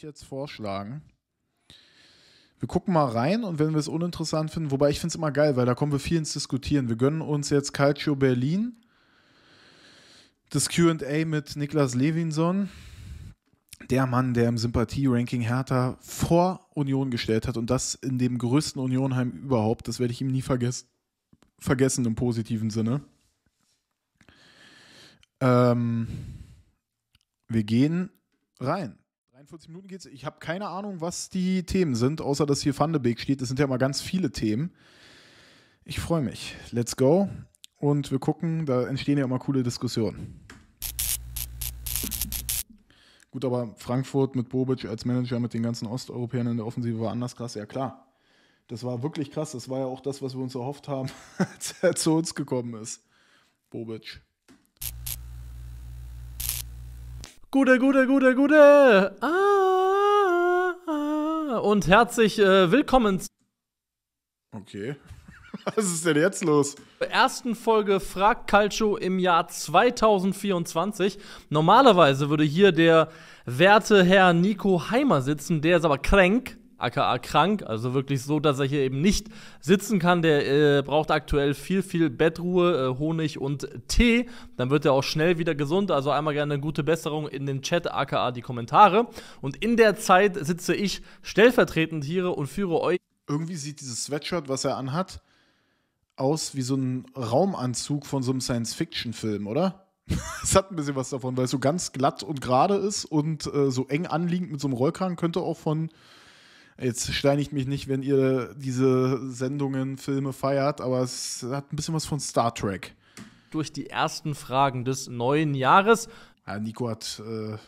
ich jetzt vorschlagen. Wir gucken mal rein und wenn wir es uninteressant finden, wobei ich finde es immer geil, weil da kommen wir viel ins Diskutieren. Wir gönnen uns jetzt Calcio Berlin, das QA mit Niklas Levinson, der Mann, der im Sympathie-Ranking Hertha vor Union gestellt hat und das in dem größten Unionheim überhaupt. Das werde ich ihm nie verges vergessen im positiven Sinne. Ähm, wir gehen rein. 41 Minuten geht's. Ich habe keine Ahnung, was die Themen sind, außer dass hier Van de Beek steht. Das sind ja mal ganz viele Themen. Ich freue mich. Let's go. Und wir gucken, da entstehen ja immer coole Diskussionen. Gut, aber Frankfurt mit Bobic als Manager mit den ganzen Osteuropäern in der Offensive war anders krass. Ja, klar. Das war wirklich krass. Das war ja auch das, was wir uns erhofft haben, als er zu uns gekommen ist. Bobic. Gute, gute, gute, gute. Ah, ah, und herzlich äh, willkommen. Okay. Was ist denn jetzt los? Ersten Folge Frag Calcio im Jahr 2024. Normalerweise würde hier der werte Herr Nico Heimer sitzen, der ist aber kränk aka krank, also wirklich so, dass er hier eben nicht sitzen kann. Der äh, braucht aktuell viel, viel Bettruhe, äh, Honig und Tee. Dann wird er auch schnell wieder gesund. Also einmal gerne eine gute Besserung in den Chat, aka die Kommentare. Und in der Zeit sitze ich stellvertretend hier und führe euch. Irgendwie sieht dieses Sweatshirt, was er anhat, aus wie so ein Raumanzug von so einem Science-Fiction-Film, oder? Es hat ein bisschen was davon, weil es so ganz glatt und gerade ist und äh, so eng anliegend mit so einem Rollkragen könnte auch von Jetzt steinigt mich nicht, wenn ihr diese Sendungen, Filme feiert, aber es hat ein bisschen was von Star Trek. Durch die ersten Fragen des neuen Jahres. Ja, Nico hat äh,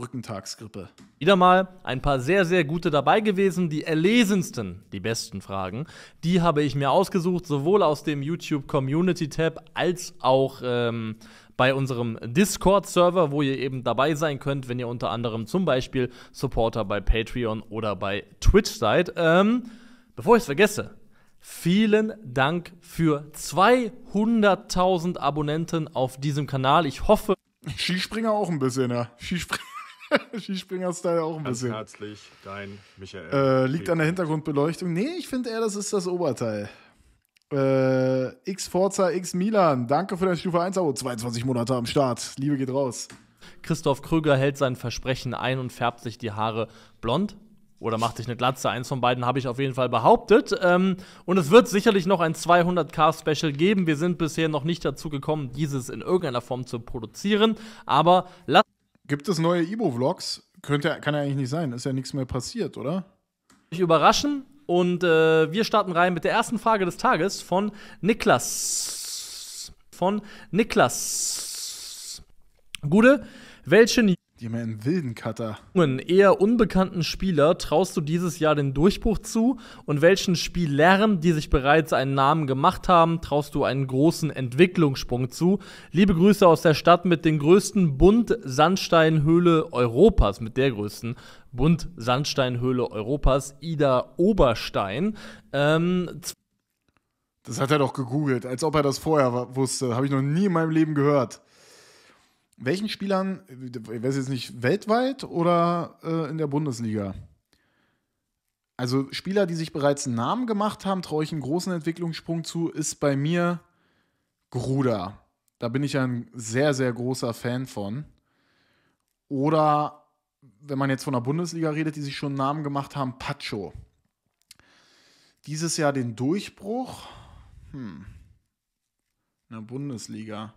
Brückentagsgrippe. Wieder mal ein paar sehr, sehr gute dabei gewesen. Die erlesensten, die besten Fragen, die habe ich mir ausgesucht, sowohl aus dem YouTube Community Tab als auch ähm, bei unserem Discord-Server, wo ihr eben dabei sein könnt, wenn ihr unter anderem zum Beispiel Supporter bei Patreon oder bei Twitch seid. Ähm, bevor ich es vergesse, Vielen Dank für 200.000 Abonnenten auf diesem Kanal. Ich hoffe. Skispringer auch ein bisschen, ja. Skispringer. Skispringer-Style auch ein Ganz bisschen. Herzlich, dein Michael. Äh, liegt an der Hintergrundbeleuchtung. Nee, ich finde eher, das ist das Oberteil. Äh, X Forza, X Milan, danke für dein Stufe 1 Abo. 22 Monate am Start. Liebe geht raus. Christoph Krüger hält sein Versprechen ein und färbt sich die Haare blond oder macht sich eine Glatze. Eins von beiden habe ich auf jeden Fall behauptet. Ähm, und es wird sicherlich noch ein 200k-Special geben. Wir sind bisher noch nicht dazu gekommen, dieses in irgendeiner Form zu produzieren. Aber lasst Gibt es neue Ibo-Vlogs? Könnte, kann ja eigentlich nicht sein. Ist ja nichts mehr passiert, oder? Mich überraschen. Und äh, wir starten rein mit der ersten Frage des Tages von Niklas. Von Niklas. Gude, welchen die haben ja einen wilden Cutter. Einen eher unbekannten Spieler traust du dieses Jahr den Durchbruch zu und welchen Spielern, die sich bereits einen Namen gemacht haben, traust du einen großen Entwicklungssprung zu? Liebe Grüße aus der Stadt mit den größten Bunt-Sandsteinhöhle Europas, mit der größten Bunt-Sandsteinhöhle Europas, Ida Oberstein. Ähm, das hat er doch gegoogelt, als ob er das vorher wusste. Habe ich noch nie in meinem Leben gehört welchen Spielern, ich weiß jetzt nicht, weltweit oder äh, in der Bundesliga? Also Spieler, die sich bereits einen Namen gemacht haben, traue ich einen großen Entwicklungssprung zu, ist bei mir Gruda. Da bin ich ein sehr, sehr großer Fan von. Oder wenn man jetzt von der Bundesliga redet, die sich schon einen Namen gemacht haben, Pacho. Dieses Jahr den Durchbruch. Hm. In der Bundesliga.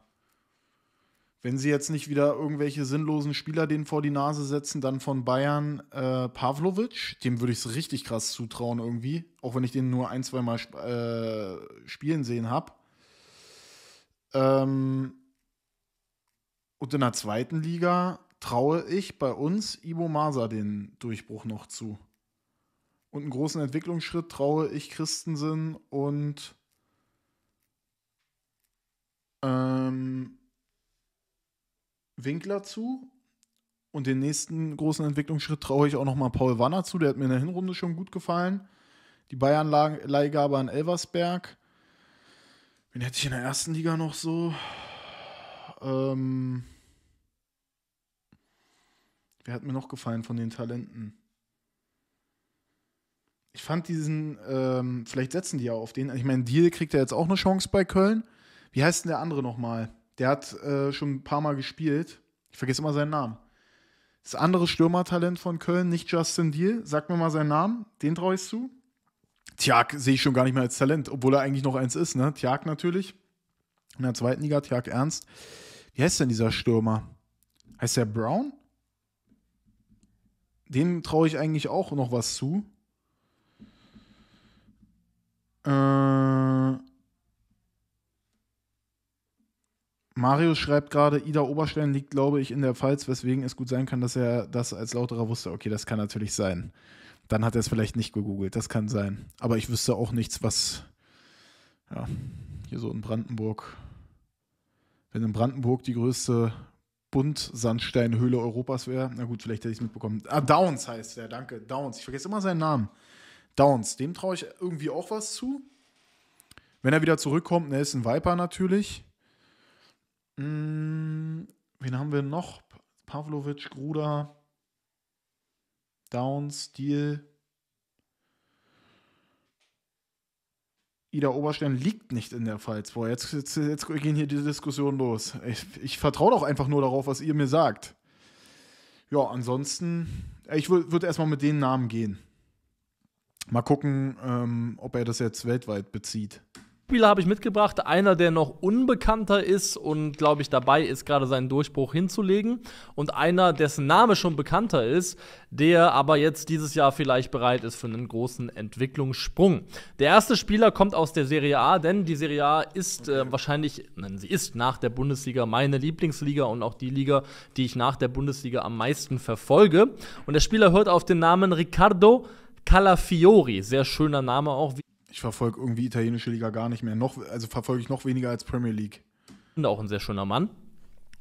Wenn sie jetzt nicht wieder irgendwelche sinnlosen Spieler denen vor die Nase setzen, dann von Bayern äh, Pavlovic, dem würde ich es richtig krass zutrauen irgendwie, auch wenn ich den nur ein, zweimal sp äh, spielen sehen habe. Ähm und in der zweiten Liga traue ich bei uns Ibo Masa den Durchbruch noch zu. Und einen großen Entwicklungsschritt traue ich Christensen und ähm, Winkler zu. Und den nächsten großen Entwicklungsschritt traue ich auch nochmal Paul Wanner zu. Der hat mir in der Hinrunde schon gut gefallen. Die Bayern-Leihgabe an Elversberg. Wen hätte ich in der ersten Liga noch so? Ähm, wer hat mir noch gefallen von den Talenten? Ich fand diesen, ähm, vielleicht setzen die ja auf den. Ich meine, Deal kriegt er jetzt auch eine Chance bei Köln. Wie heißt denn der andere nochmal? Der hat äh, schon ein paar Mal gespielt. Ich vergesse immer seinen Namen. Das andere Stürmertalent von Köln, nicht Justin Deal. Sag mir mal seinen Namen, den traue ich zu. Tjag sehe ich schon gar nicht mehr als Talent, obwohl er eigentlich noch eins ist, ne? Tjag natürlich. In der zweiten Liga, Tjag Ernst. Wie heißt denn dieser Stürmer? Heißt der Brown? Den traue ich eigentlich auch noch was zu. Äh Marius schreibt gerade, Ida Oberstein liegt, glaube ich, in der Pfalz, weswegen es gut sein kann, dass er das als Lauterer wusste. Okay, das kann natürlich sein. Dann hat er es vielleicht nicht gegoogelt, das kann sein. Aber ich wüsste auch nichts, was ja, hier so in Brandenburg, wenn in Brandenburg die größte Buntsandsteinhöhle Europas wäre, na gut, vielleicht hätte ich es mitbekommen. Ah, Downs heißt der, danke, Downs. Ich vergesse immer seinen Namen. Downs, dem traue ich irgendwie auch was zu. Wenn er wieder zurückkommt, er ist ein Viper natürlich. Mm, wen haben wir noch? Pavlovic, Gruda, Downs, Deal. Ida Oberstein liegt nicht in der Pfalz vor. Jetzt, jetzt, jetzt gehen hier diese Diskussionen los. Ich, ich vertraue doch einfach nur darauf, was ihr mir sagt. Ja, ansonsten, äh, ich würde würd erstmal mit den Namen gehen. Mal gucken, ähm, ob er das jetzt weltweit bezieht. Spieler habe ich mitgebracht. Einer, der noch unbekannter ist und, glaube ich, dabei ist, gerade seinen Durchbruch hinzulegen. Und einer, dessen Name schon bekannter ist, der aber jetzt dieses Jahr vielleicht bereit ist für einen großen Entwicklungssprung. Der erste Spieler kommt aus der Serie A, denn die Serie A ist äh, wahrscheinlich, nein, sie ist nach der Bundesliga meine Lieblingsliga und auch die Liga, die ich nach der Bundesliga am meisten verfolge. Und der Spieler hört auf den Namen Riccardo Calafiori. Sehr schöner Name auch, wie ich verfolge irgendwie italienische Liga gar nicht mehr. Noch, also verfolge ich noch weniger als Premier League. Und auch ein sehr schöner Mann.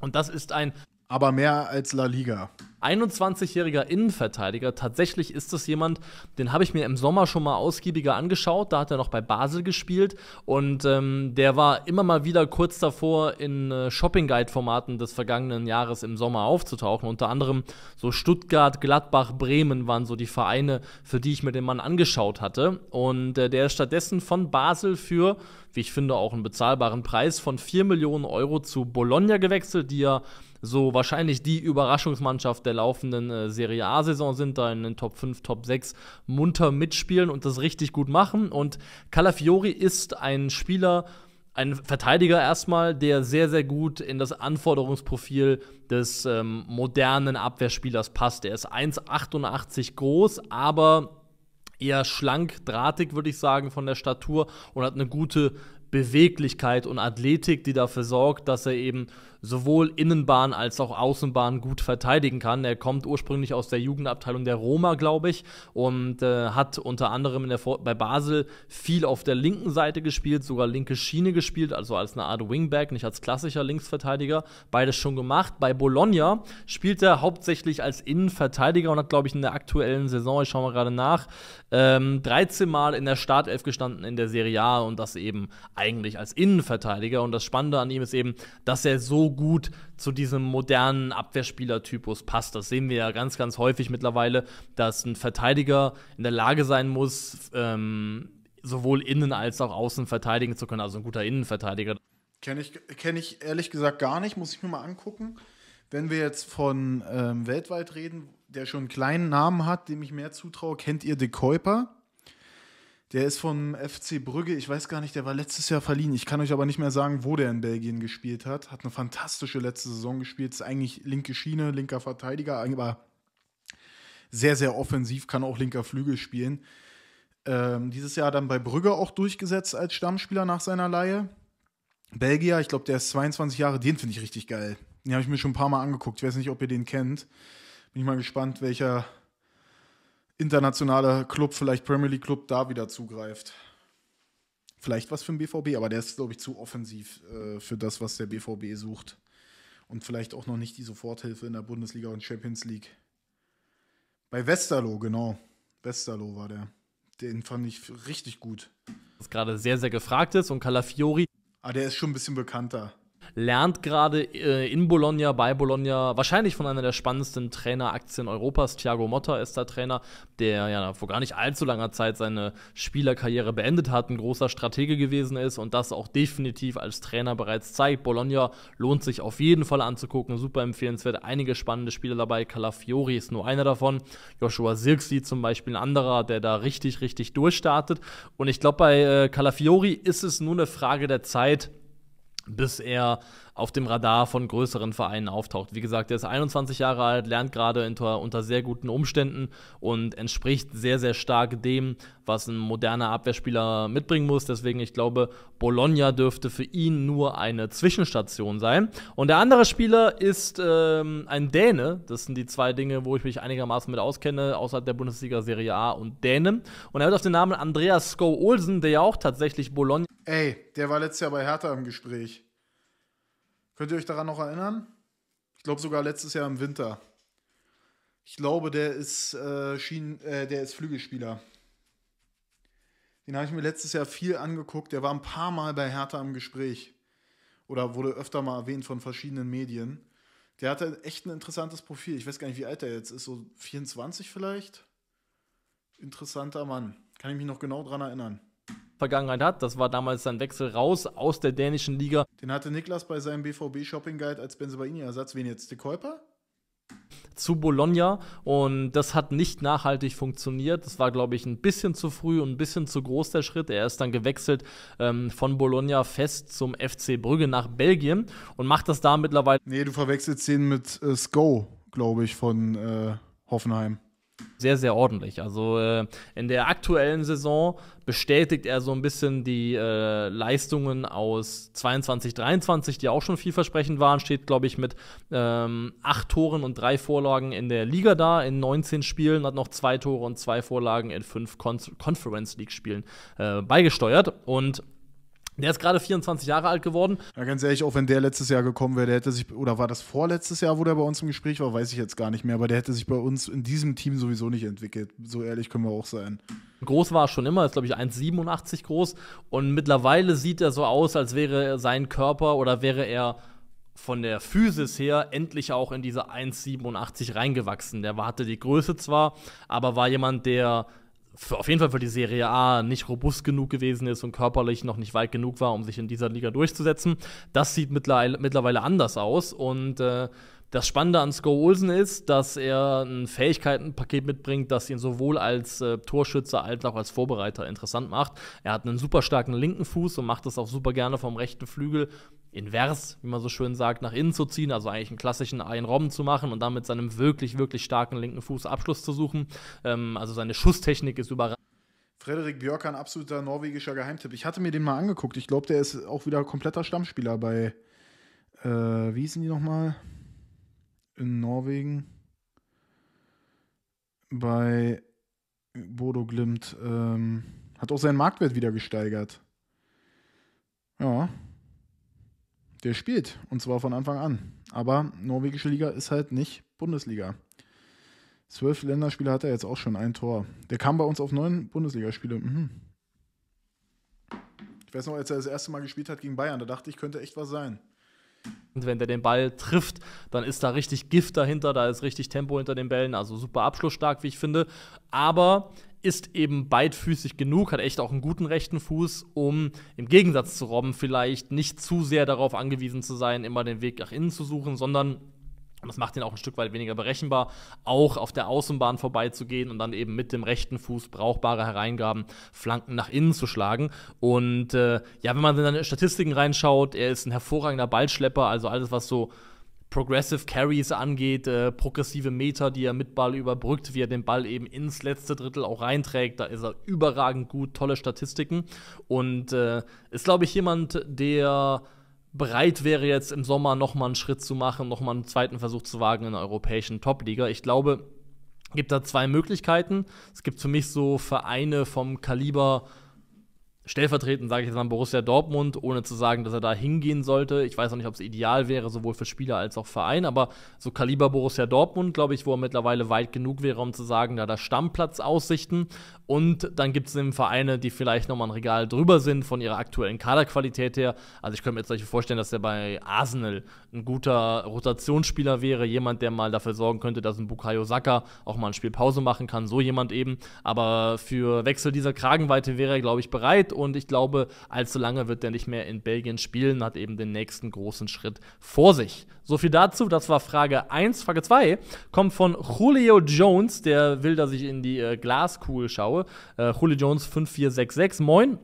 Und das ist ein aber mehr als La Liga. 21-jähriger Innenverteidiger. Tatsächlich ist das jemand, den habe ich mir im Sommer schon mal ausgiebiger angeschaut. Da hat er noch bei Basel gespielt und ähm, der war immer mal wieder kurz davor, in äh, Shopping Guide-Formaten des vergangenen Jahres im Sommer aufzutauchen. Unter anderem so Stuttgart, Gladbach, Bremen waren so die Vereine, für die ich mir den Mann angeschaut hatte. Und äh, der ist stattdessen von Basel für wie ich finde, auch einen bezahlbaren Preis von 4 Millionen Euro zu Bologna gewechselt, die ja so wahrscheinlich die Überraschungsmannschaft der laufenden äh, Serie A-Saison sind, da in den Top 5, Top 6 munter mitspielen und das richtig gut machen. Und Calafiori ist ein Spieler, ein Verteidiger erstmal, der sehr, sehr gut in das Anforderungsprofil des ähm, modernen Abwehrspielers passt. Er ist 1,88 groß, aber eher schlank, drahtig, würde ich sagen, von der Statur und hat eine gute Beweglichkeit und Athletik, die dafür sorgt, dass er eben sowohl Innenbahn als auch Außenbahn gut verteidigen kann. Er kommt ursprünglich aus der Jugendabteilung der Roma, glaube ich, und äh, hat unter anderem bei Basel viel auf der linken Seite gespielt, sogar linke Schiene gespielt, also als eine Art Wingback, nicht als klassischer Linksverteidiger. Beides schon gemacht. Bei Bologna spielt er hauptsächlich als Innenverteidiger und hat, glaube ich, in der aktuellen Saison, ich schaue mal gerade nach, ähm, 13 Mal in der Startelf gestanden in der Serie A und das eben eigentlich als Innenverteidiger. Und das Spannende an ihm ist eben, dass er so gut zu diesem modernen Abwehrspielertypus passt. Das sehen wir ja ganz, ganz häufig mittlerweile, dass ein Verteidiger in der Lage sein muss, ähm, sowohl innen als auch außen verteidigen zu können. Also ein guter Innenverteidiger. Kenne ich, kenn ich ehrlich gesagt gar nicht, muss ich mir mal angucken. Wenn wir jetzt von ähm, weltweit reden, der schon einen kleinen Namen hat, dem ich mehr zutraue, kennt ihr De Kuiper? Der ist vom FC Brügge, ich weiß gar nicht, der war letztes Jahr verliehen. Ich kann euch aber nicht mehr sagen, wo der in Belgien gespielt hat. Hat eine fantastische letzte Saison gespielt. Ist eigentlich linke Schiene, linker Verteidiger, aber sehr, sehr offensiv, kann auch linker Flügel spielen. Ähm, dieses Jahr dann bei Brügge auch durchgesetzt als Stammspieler nach seiner Laie. Belgier, ich glaube, der ist 22 Jahre, den finde ich richtig geil. Den habe ich mir schon ein paar Mal angeguckt. Ich weiß nicht, ob ihr den kennt. Bin ich mal gespannt, welcher internationaler Club, vielleicht Premier League Club, da wieder zugreift. Vielleicht was für den BVB, aber der ist, glaube ich, zu offensiv äh, für das, was der BVB sucht. Und vielleicht auch noch nicht die Soforthilfe in der Bundesliga und Champions League. Bei Westerlo, genau. Westerlo war der. Den fand ich richtig gut. Was gerade sehr, sehr gefragt ist. Und Calafiori. Ah, der ist schon ein bisschen bekannter lernt gerade äh, in Bologna, bei Bologna, wahrscheinlich von einer der spannendsten Traineraktien Europas. Thiago Motta ist der Trainer, der ja vor gar nicht allzu langer Zeit seine Spielerkarriere beendet hat, ein großer Stratege gewesen ist und das auch definitiv als Trainer bereits zeigt. Bologna lohnt sich auf jeden Fall anzugucken, super empfehlenswert. Einige spannende Spieler dabei. Calafiori ist nur einer davon. Joshua Sirksi zum Beispiel ein anderer, der da richtig, richtig durchstartet. Und ich glaube, bei äh, Calafiori ist es nur eine Frage der Zeit, bis er auf dem Radar von größeren Vereinen auftaucht. Wie gesagt, er ist 21 Jahre alt, lernt gerade unter, sehr guten Umständen und entspricht sehr, sehr stark dem, was ein moderner Abwehrspieler mitbringen muss. Deswegen, ich glaube, Bologna dürfte für ihn nur eine Zwischenstation sein. Und der andere Spieler ist ähm, ein Däne. Das sind die zwei Dinge, wo ich mich einigermaßen mit auskenne, außerhalb der Bundesliga Serie A und Dänen. Und er wird auf den Namen Andreas Sko Olsen, der ja auch tatsächlich Bologna. Ey, der war letztes Jahr bei Hertha im Gespräch. Könnt ihr euch daran noch erinnern? Ich glaube sogar letztes Jahr im Winter. Ich glaube, der ist, äh, Schien, äh, der ist Flügelspieler. Den habe ich mir letztes Jahr viel angeguckt. Der war ein paar Mal bei Hertha im Gespräch. Oder wurde öfter mal erwähnt von verschiedenen Medien. Der hatte echt ein interessantes Profil. Ich weiß gar nicht, wie alt er jetzt ist. So 24 vielleicht? Interessanter Mann. Kann ich mich noch genau dran erinnern. Vergangenheit hat. Das war damals sein Wechsel raus aus der dänischen Liga. Den hatte Niklas bei seinem BVB Shopping Guide als Benzobaini-Ersatz. Wen jetzt? De Kuiper? zu Bologna und das hat nicht nachhaltig funktioniert. Das war, glaube ich, ein bisschen zu früh und ein bisschen zu groß der Schritt. Er ist dann gewechselt ähm, von Bologna fest zum FC Brügge nach Belgien und macht das da mittlerweile. Nee, du verwechselst den mit äh, Sko, glaube ich, von äh, Hoffenheim sehr, sehr ordentlich. Also äh, in der aktuellen Saison bestätigt er so ein bisschen die äh, Leistungen aus 22, 23, die auch schon vielversprechend waren. Steht, glaube ich, mit ähm, acht Toren und drei Vorlagen in der Liga da, in 19 Spielen, hat noch zwei Tore und zwei Vorlagen in fünf Con Conference League Spielen äh, beigesteuert. Und der ist gerade 24 Jahre alt geworden. Ja, ganz ehrlich, auch wenn der letztes Jahr gekommen wäre, der hätte sich, oder war das vorletztes Jahr, wo der bei uns im Gespräch war, weiß ich jetzt gar nicht mehr, aber der hätte sich bei uns in diesem Team sowieso nicht entwickelt. So ehrlich können wir auch sein. Groß war er schon immer, ist glaube ich 1,87 groß und mittlerweile sieht er so aus, als wäre sein Körper oder wäre er von der Physis her endlich auch in diese 1,87 reingewachsen. Der hatte die Größe zwar, aber war jemand, der für, auf jeden Fall für die Serie A nicht robust genug gewesen ist und körperlich noch nicht weit genug war, um sich in dieser Liga durchzusetzen. Das sieht mittlerweile, anders aus und äh, das Spannende an Sko Olsen ist, dass er ein Fähigkeitenpaket mitbringt, das ihn sowohl als äh, Torschütze als auch als Vorbereiter interessant macht. Er hat einen super starken linken Fuß und macht das auch super gerne vom rechten Flügel invers, wie man so schön sagt, nach innen zu ziehen, also eigentlich einen klassischen Ein-Robben zu machen und dann mit seinem wirklich, wirklich starken linken Fuß Abschluss zu suchen. Ähm, also seine Schusstechnik ist überragend. Frederik Björk, ein absoluter norwegischer Geheimtipp. Ich hatte mir den mal angeguckt. Ich glaube, der ist auch wieder kompletter Stammspieler bei, äh, wie hießen die nochmal? In Norwegen. Bei Bodo Glimt. Ähm, hat auch seinen Marktwert wieder gesteigert. Ja, der spielt und zwar von Anfang an. Aber norwegische Liga ist halt nicht Bundesliga. Zwölf Länderspiele hat er jetzt auch schon ein Tor. Der kam bei uns auf neun Bundesligaspiele. Mhm. Ich weiß noch, als er das erste Mal gespielt hat gegen Bayern, da dachte ich, könnte echt was sein. Und wenn der den Ball trifft, dann ist da richtig Gift dahinter, da ist richtig Tempo hinter den Bällen, also super abschlussstark, wie ich finde. Aber ist eben beidfüßig genug, hat echt auch einen guten rechten Fuß, um im Gegensatz zu Robben vielleicht nicht zu sehr darauf angewiesen zu sein, immer den Weg nach innen zu suchen, sondern das macht ihn auch ein Stück weit weniger berechenbar, auch auf der Außenbahn vorbeizugehen und dann eben mit dem rechten Fuß brauchbare Hereingaben, Flanken nach innen zu schlagen. Und äh, ja, wenn man in seine Statistiken reinschaut, er ist ein hervorragender Ballschlepper, also alles, was so Progressive Carries angeht, äh, progressive Meter, die er mit Ball überbrückt, wie er den Ball eben ins letzte Drittel auch reinträgt. Da ist er überragend gut, tolle Statistiken. Und äh, ist, glaube ich, jemand, der bereit wäre, jetzt im Sommer nochmal einen Schritt zu machen, nochmal einen zweiten Versuch zu wagen in der europäischen Top-Liga. Ich glaube, es gibt da zwei Möglichkeiten. Es gibt für mich so Vereine vom Kaliber stellvertretend sage ich jetzt mal Borussia Dortmund, ohne zu sagen, dass er da hingehen sollte. Ich weiß auch nicht, ob es ideal wäre, sowohl für Spieler als auch Verein, aber so Kaliber Borussia Dortmund, glaube ich, wo er mittlerweile weit genug wäre, um zu sagen, da das Stammplatzaussichten. Und dann gibt es eben Vereine, die vielleicht nochmal ein Regal drüber sind von ihrer aktuellen Kaderqualität her. Also ich könnte mir jetzt solche vorstellen, dass er bei Arsenal ein guter Rotationsspieler wäre, jemand, der mal dafür sorgen könnte, dass ein Bukayo Saka auch mal ein Spiel Pause machen kann, so jemand eben. Aber für Wechsel dieser Kragenweite wäre er, glaube ich, bereit und ich glaube, allzu lange wird er nicht mehr in Belgien spielen, hat eben den nächsten großen Schritt vor sich. So viel dazu, das war Frage 1. Frage 2 kommt von Julio Jones, der will, dass ich in die äh, Glaskugel schaue. Äh, Julio Jones 5466, moin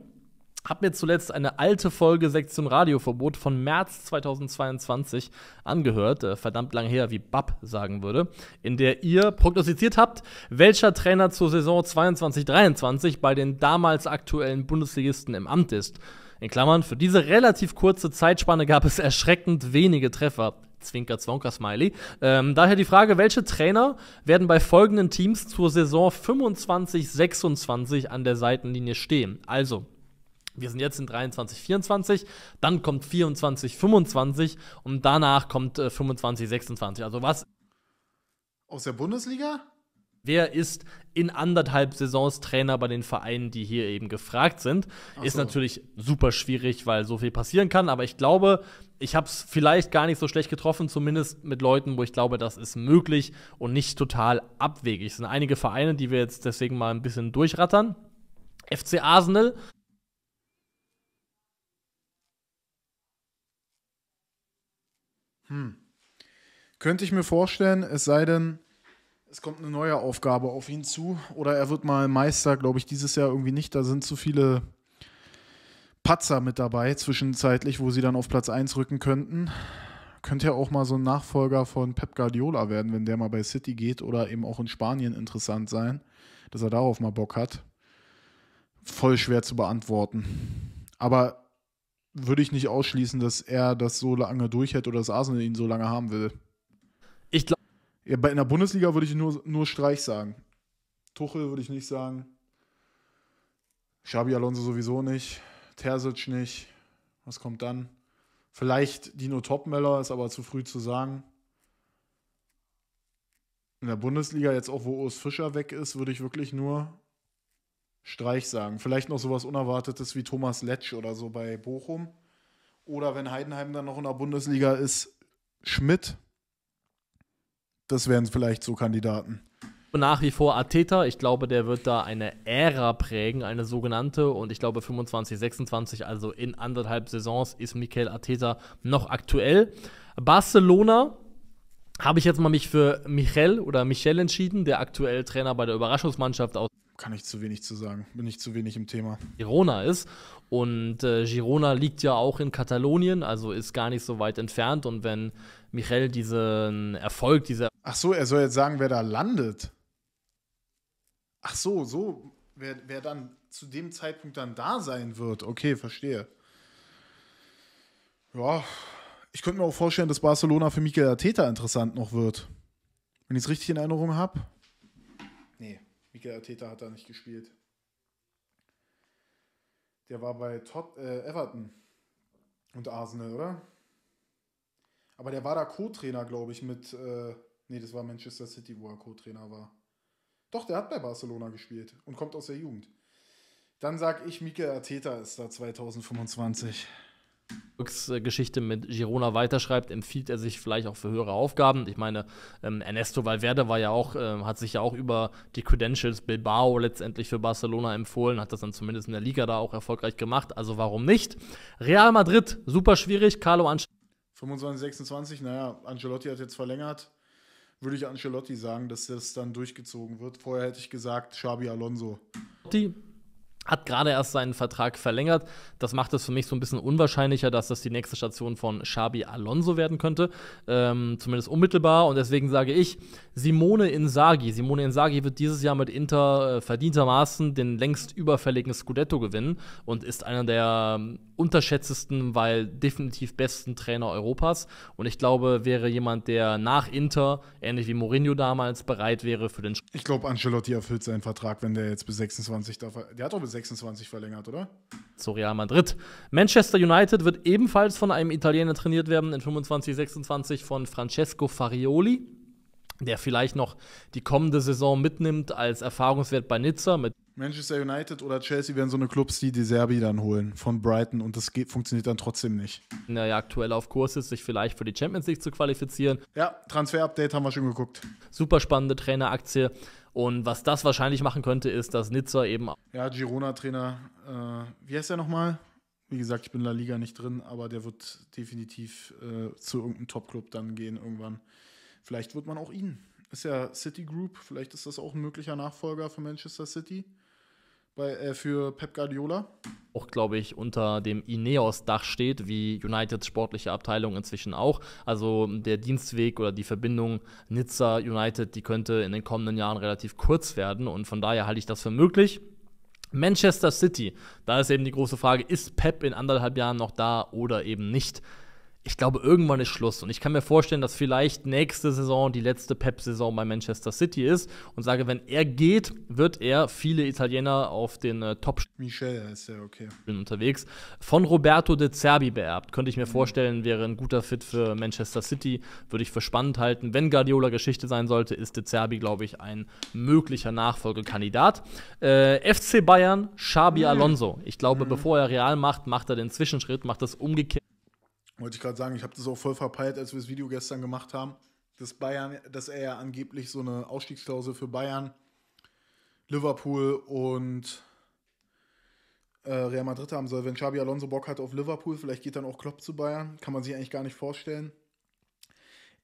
habe mir zuletzt eine alte Folge Sektion Radioverbot von März 2022 angehört, äh, verdammt lang her, wie Bab sagen würde, in der ihr prognostiziert habt, welcher Trainer zur Saison 22/23 bei den damals aktuellen Bundesligisten im Amt ist. In Klammern, für diese relativ kurze Zeitspanne gab es erschreckend wenige Treffer. Zwinker, Zwonker, Smiley. Ähm, daher die Frage, welche Trainer werden bei folgenden Teams zur Saison 25-26 an der Seitenlinie stehen? Also wir sind jetzt in 23, 24, dann kommt 24, 25 und danach kommt äh, 25, 26. Also was? Aus der Bundesliga? Wer ist in anderthalb Saisons Trainer bei den Vereinen, die hier eben gefragt sind? So. Ist natürlich super schwierig, weil so viel passieren kann. Aber ich glaube, ich habe es vielleicht gar nicht so schlecht getroffen, zumindest mit Leuten, wo ich glaube, das ist möglich und nicht total abwegig. Es sind einige Vereine, die wir jetzt deswegen mal ein bisschen durchrattern. FC Arsenal Hm. Könnte ich mir vorstellen, es sei denn, es kommt eine neue Aufgabe auf ihn zu oder er wird mal Meister, glaube ich, dieses Jahr irgendwie nicht. Da sind zu viele Patzer mit dabei, zwischenzeitlich, wo sie dann auf Platz 1 rücken könnten. Könnte ja auch mal so ein Nachfolger von Pep Guardiola werden, wenn der mal bei City geht oder eben auch in Spanien interessant sein, dass er darauf mal Bock hat. Voll schwer zu beantworten. Aber würde ich nicht ausschließen, dass er das so lange durchhält oder dass Arsenal ihn so lange haben will. Ich glaube. Ja, in der Bundesliga würde ich nur, nur Streich sagen. Tuchel würde ich nicht sagen. Xabi Alonso sowieso nicht. Terzic nicht. Was kommt dann? Vielleicht Dino Topmeller, ist aber zu früh zu sagen. In der Bundesliga, jetzt auch wo Urs Fischer weg ist, würde ich wirklich nur Streich sagen. Vielleicht noch sowas Unerwartetes wie Thomas Letsch oder so bei Bochum. Oder wenn Heidenheim dann noch in der Bundesliga ist, Schmidt. Das wären vielleicht so Kandidaten. Nach wie vor Ateta. Ich glaube, der wird da eine Ära prägen, eine sogenannte. Und ich glaube, 25, 26, also in anderthalb Saisons, ist Mikel Ateta noch aktuell. Barcelona, habe ich jetzt mal mich für Michel oder Michel entschieden, der aktuell Trainer bei der Überraschungsmannschaft aus kann ich zu wenig zu sagen. Bin ich zu wenig im Thema. Girona ist. Und äh, Girona liegt ja auch in Katalonien, also ist gar nicht so weit entfernt. Und wenn Michel diesen Erfolg, dieser. Ach so, er soll jetzt sagen, wer da landet. Ach so, so, wer, wer dann zu dem Zeitpunkt dann da sein wird. Okay, verstehe. Ja, ich könnte mir auch vorstellen, dass Barcelona für Michael Arteta interessant noch wird. Wenn ich es richtig in Erinnerung habe. Mikel Arteta hat da nicht gespielt. Der war bei Tot äh, Everton und Arsenal, oder? Aber der war da Co-Trainer, glaube ich, mit. Äh, nee, das war Manchester City, wo er Co-Trainer war. Doch, der hat bei Barcelona gespielt und kommt aus der Jugend. Dann sage ich, Mikel Arteta ist da 2025. Geschichte mit Girona weiterschreibt, empfiehlt er sich vielleicht auch für höhere Aufgaben. Ich meine, ähm, Ernesto Valverde war ja auch, äh, hat sich ja auch über die Credentials Bilbao letztendlich für Barcelona empfohlen, hat das dann zumindest in der Liga da auch erfolgreich gemacht. Also warum nicht? Real Madrid, super schwierig. Carlo Ancelotti. 25, 26, naja, Ancelotti hat jetzt verlängert. Würde ich Ancelotti sagen, dass das dann durchgezogen wird. Vorher hätte ich gesagt, Xabi Alonso hat gerade erst seinen Vertrag verlängert. Das macht es für mich so ein bisschen unwahrscheinlicher, dass das die nächste Station von Xabi Alonso werden könnte. Ähm, zumindest unmittelbar. Und deswegen sage ich, Simone Inzaghi. Simone Inzaghi wird dieses Jahr mit Inter äh, verdientermaßen den längst überfälligen Scudetto gewinnen und ist einer der äh, unterschätztesten, weil definitiv besten Trainer Europas. Und ich glaube, wäre jemand, der nach Inter, ähnlich wie Mourinho damals, bereit wäre für den. ich glaube, Ancelotti erfüllt seinen Vertrag, wenn der jetzt bis 26 darf. Der hat doch bis 26. 26 verlängert, oder? Zu Real Madrid. Manchester United wird ebenfalls von einem Italiener trainiert werden in 25, 26 von Francesco Farioli, der vielleicht noch die kommende Saison mitnimmt als Erfahrungswert bei Nizza mit Manchester United oder Chelsea werden so eine Clubs, die die Serbi dann holen von Brighton und das geht, funktioniert dann trotzdem nicht. Naja, aktuell auf Kurs ist, sich vielleicht für die Champions League zu qualifizieren. Ja, Transfer-Update haben wir schon geguckt. Super spannende Traineraktie. Und was das wahrscheinlich machen könnte, ist, dass Nizza eben. Ja, Girona-Trainer, äh, wie heißt er nochmal? Wie gesagt, ich bin in La Liga nicht drin, aber der wird definitiv äh, zu irgendeinem Top-Club dann gehen irgendwann. Vielleicht wird man auch ihn. Ist ja City Group, vielleicht ist das auch ein möglicher Nachfolger von Manchester City bei, äh, für Pep Guardiola. Auch, glaube ich, unter dem Ineos-Dach steht, wie Uniteds sportliche Abteilung inzwischen auch. Also der Dienstweg oder die Verbindung Nizza-United, die könnte in den kommenden Jahren relativ kurz werden. Und von daher halte ich das für möglich. Manchester City, da ist eben die große Frage, ist Pep in anderthalb Jahren noch da oder eben nicht? ich glaube, irgendwann ist Schluss. Und ich kann mir vorstellen, dass vielleicht nächste Saison die letzte Pep-Saison bei Manchester City ist und sage, wenn er geht, wird er viele Italiener auf den äh, Top Michel heißt er, okay. unterwegs von Roberto de Zerbi beerbt. Könnte ich mir mhm. vorstellen, wäre ein guter Fit für Manchester City, würde ich für spannend halten. Wenn Guardiola Geschichte sein sollte, ist de Zerbi, glaube ich, ein möglicher Nachfolgekandidat. Äh, FC Bayern, Xabi mhm. Alonso. Ich glaube, mhm. bevor er Real macht, macht er den Zwischenschritt, macht das umgekehrt wollte ich gerade sagen, ich habe das auch voll verpeilt, als wir das Video gestern gemacht haben, dass Bayern, dass er ja angeblich so eine Ausstiegsklausel für Bayern, Liverpool und äh, Real Madrid haben soll. Wenn Xabi Alonso Bock hat auf Liverpool, vielleicht geht dann auch Klopp zu Bayern. Kann man sich eigentlich gar nicht vorstellen.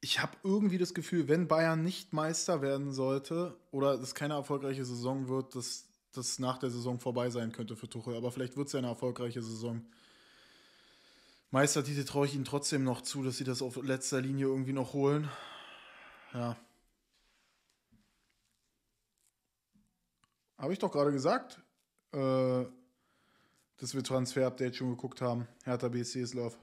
Ich habe irgendwie das Gefühl, wenn Bayern nicht Meister werden sollte oder es keine erfolgreiche Saison wird, dass das nach der Saison vorbei sein könnte für Tuchel. Aber vielleicht wird es ja eine erfolgreiche Saison. Meistertitel traue ich ihnen trotzdem noch zu, dass sie das auf letzter Linie irgendwie noch holen. Ja. Habe ich doch gerade gesagt, äh, dass wir Transfer-Update schon geguckt haben. Hertha BC ist Love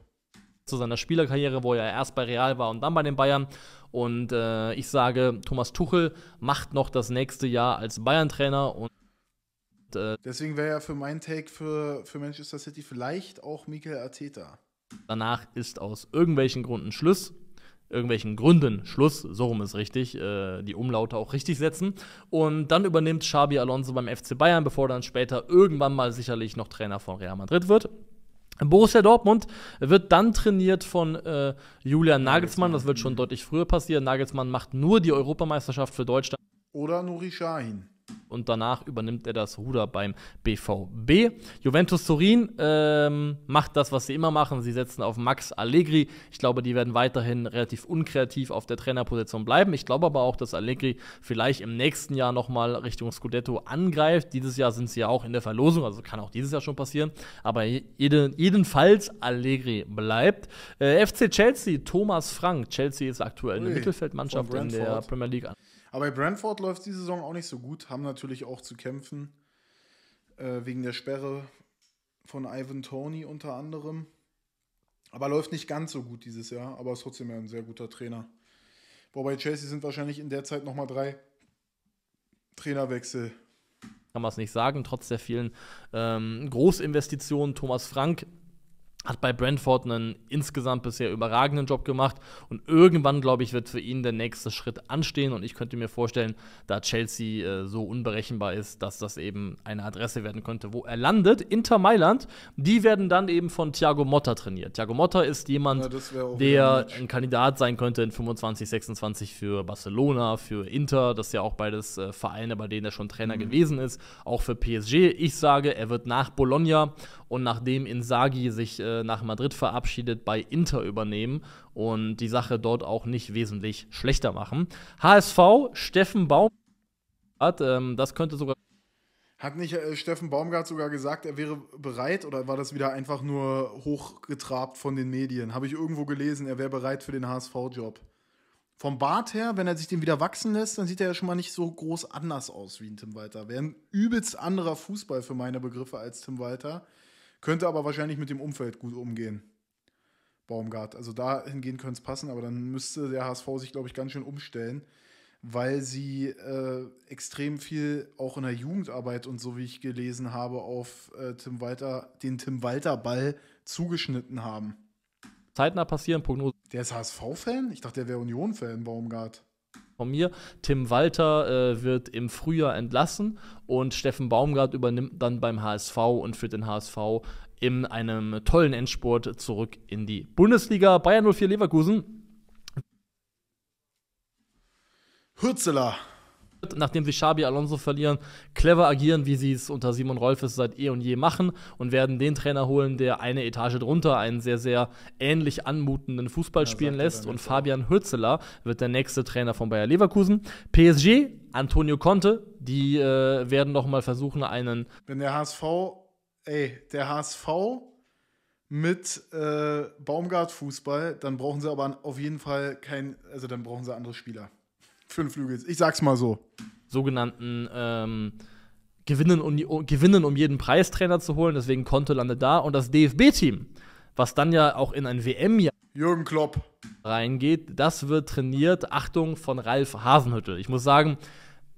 zu seiner Spielerkarriere, wo er erst bei Real war und dann bei den Bayern. Und äh, ich sage, Thomas Tuchel macht noch das nächste Jahr als Bayern-Trainer. äh Deswegen wäre ja für meinen Take für, für Manchester City vielleicht auch Mikel Arteta. Danach ist aus irgendwelchen Gründen Schluss. Irgendwelchen Gründen Schluss, so rum ist richtig, äh, die Umlaute auch richtig setzen. Und dann übernimmt Xabi Alonso beim FC Bayern, bevor dann später irgendwann mal sicherlich noch Trainer von Real Madrid wird. Borussia Dortmund wird dann trainiert von äh, Julian Nagelsmann. Das wird schon deutlich früher passieren. Nagelsmann macht nur die Europameisterschaft für Deutschland. Oder Nuri Sahin und danach übernimmt er das Ruder beim BVB. Juventus Turin ähm, macht das, was sie immer machen. Sie setzen auf Max Allegri. Ich glaube, die werden weiterhin relativ unkreativ auf der Trainerposition bleiben. Ich glaube aber auch, dass Allegri vielleicht im nächsten Jahr nochmal Richtung Scudetto angreift. Dieses Jahr sind sie ja auch in der Verlosung, also kann auch dieses Jahr schon passieren. Aber jeden, jedenfalls Allegri bleibt. Äh, FC Chelsea, Thomas Frank. Chelsea ist aktuell eine Mittelfeldmannschaft in der Premier League. Aber bei Brentford läuft die Saison auch nicht so gut, haben natürlich auch zu kämpfen äh, wegen der Sperre von Ivan Tony unter anderem. Aber läuft nicht ganz so gut dieses Jahr, aber ist trotzdem ein sehr guter Trainer. Wobei Chelsea sind wahrscheinlich in der Zeit nochmal drei Trainerwechsel. Kann man es nicht sagen, trotz der vielen ähm, Großinvestitionen. Thomas Frank hat bei Brentford einen insgesamt bisher überragenden Job gemacht und irgendwann, glaube ich, wird für ihn der nächste Schritt anstehen und ich könnte mir vorstellen, da Chelsea äh, so unberechenbar ist, dass das eben eine Adresse werden könnte, wo er landet. Inter Mailand, die werden dann eben von Thiago Motta trainiert. Thiago Motta ist jemand, ja, der ein Kandidat sein könnte in 25, 26 für Barcelona, für Inter, das ist ja auch beides äh, Vereine, bei denen er schon Trainer mhm. gewesen ist, auch für PSG. Ich sage, er wird nach Bologna und nachdem Inzaghi sich äh, nach Madrid verabschiedet, bei Inter übernehmen und die Sache dort auch nicht wesentlich schlechter machen. HSV, Steffen Baumgart, ähm, das könnte sogar hat nicht äh, Steffen Baumgart sogar gesagt, er wäre bereit oder war das wieder einfach nur hochgetrabt von den Medien? Habe ich irgendwo gelesen, er wäre bereit für den HSV-Job. Vom Bart her, wenn er sich den wieder wachsen lässt, dann sieht er ja schon mal nicht so groß anders aus wie ein Tim Walter. Wäre ein übelst anderer Fußball für meine Begriffe als Tim Walter. Könnte aber wahrscheinlich mit dem Umfeld gut umgehen. Baumgart. Also dahingehend könnte es passen, aber dann müsste der HSV sich, glaube ich, ganz schön umstellen, weil sie äh, extrem viel auch in der Jugendarbeit und so wie ich gelesen habe, auf äh, Tim Walter, den Tim Walter Ball zugeschnitten haben. Zeitnah passieren, Prognose. Der ist HSV-Fan? Ich dachte, der wäre Union-Fan, Baumgart von mir. Tim Walter äh, wird im Frühjahr entlassen und Steffen Baumgart übernimmt dann beim HSV und führt den HSV in einem tollen Endsport zurück in die Bundesliga. Bayern 04 Leverkusen. Hürzeler nachdem sie Xabi Alonso verlieren, clever agieren, wie sie es unter Simon Rolfes seit eh und je machen und werden den Trainer holen, der eine Etage drunter einen sehr, sehr ähnlich anmutenden Fußball ja, spielen lässt. Und Fabian Hützeler wird der nächste Trainer von Bayer Leverkusen. PSG, Antonio Conte, die äh, werden noch mal versuchen, einen. Wenn der HSV, ey, der HSV mit äh, Baumgart-Fußball, dann brauchen sie aber auf jeden Fall keinen, also dann brauchen sie andere Spieler für den Flügels. Ich sag's mal so. Sogenannten ähm, Gewinnen, um, Gewinnen um jeden Preis Trainer zu holen, deswegen konnte lande da. Und das DFB-Team, was dann ja auch in ein WM-Jahr Jürgen Klopp reingeht, das wird trainiert, Achtung, von Ralf Hasenhüttel. Ich muss sagen,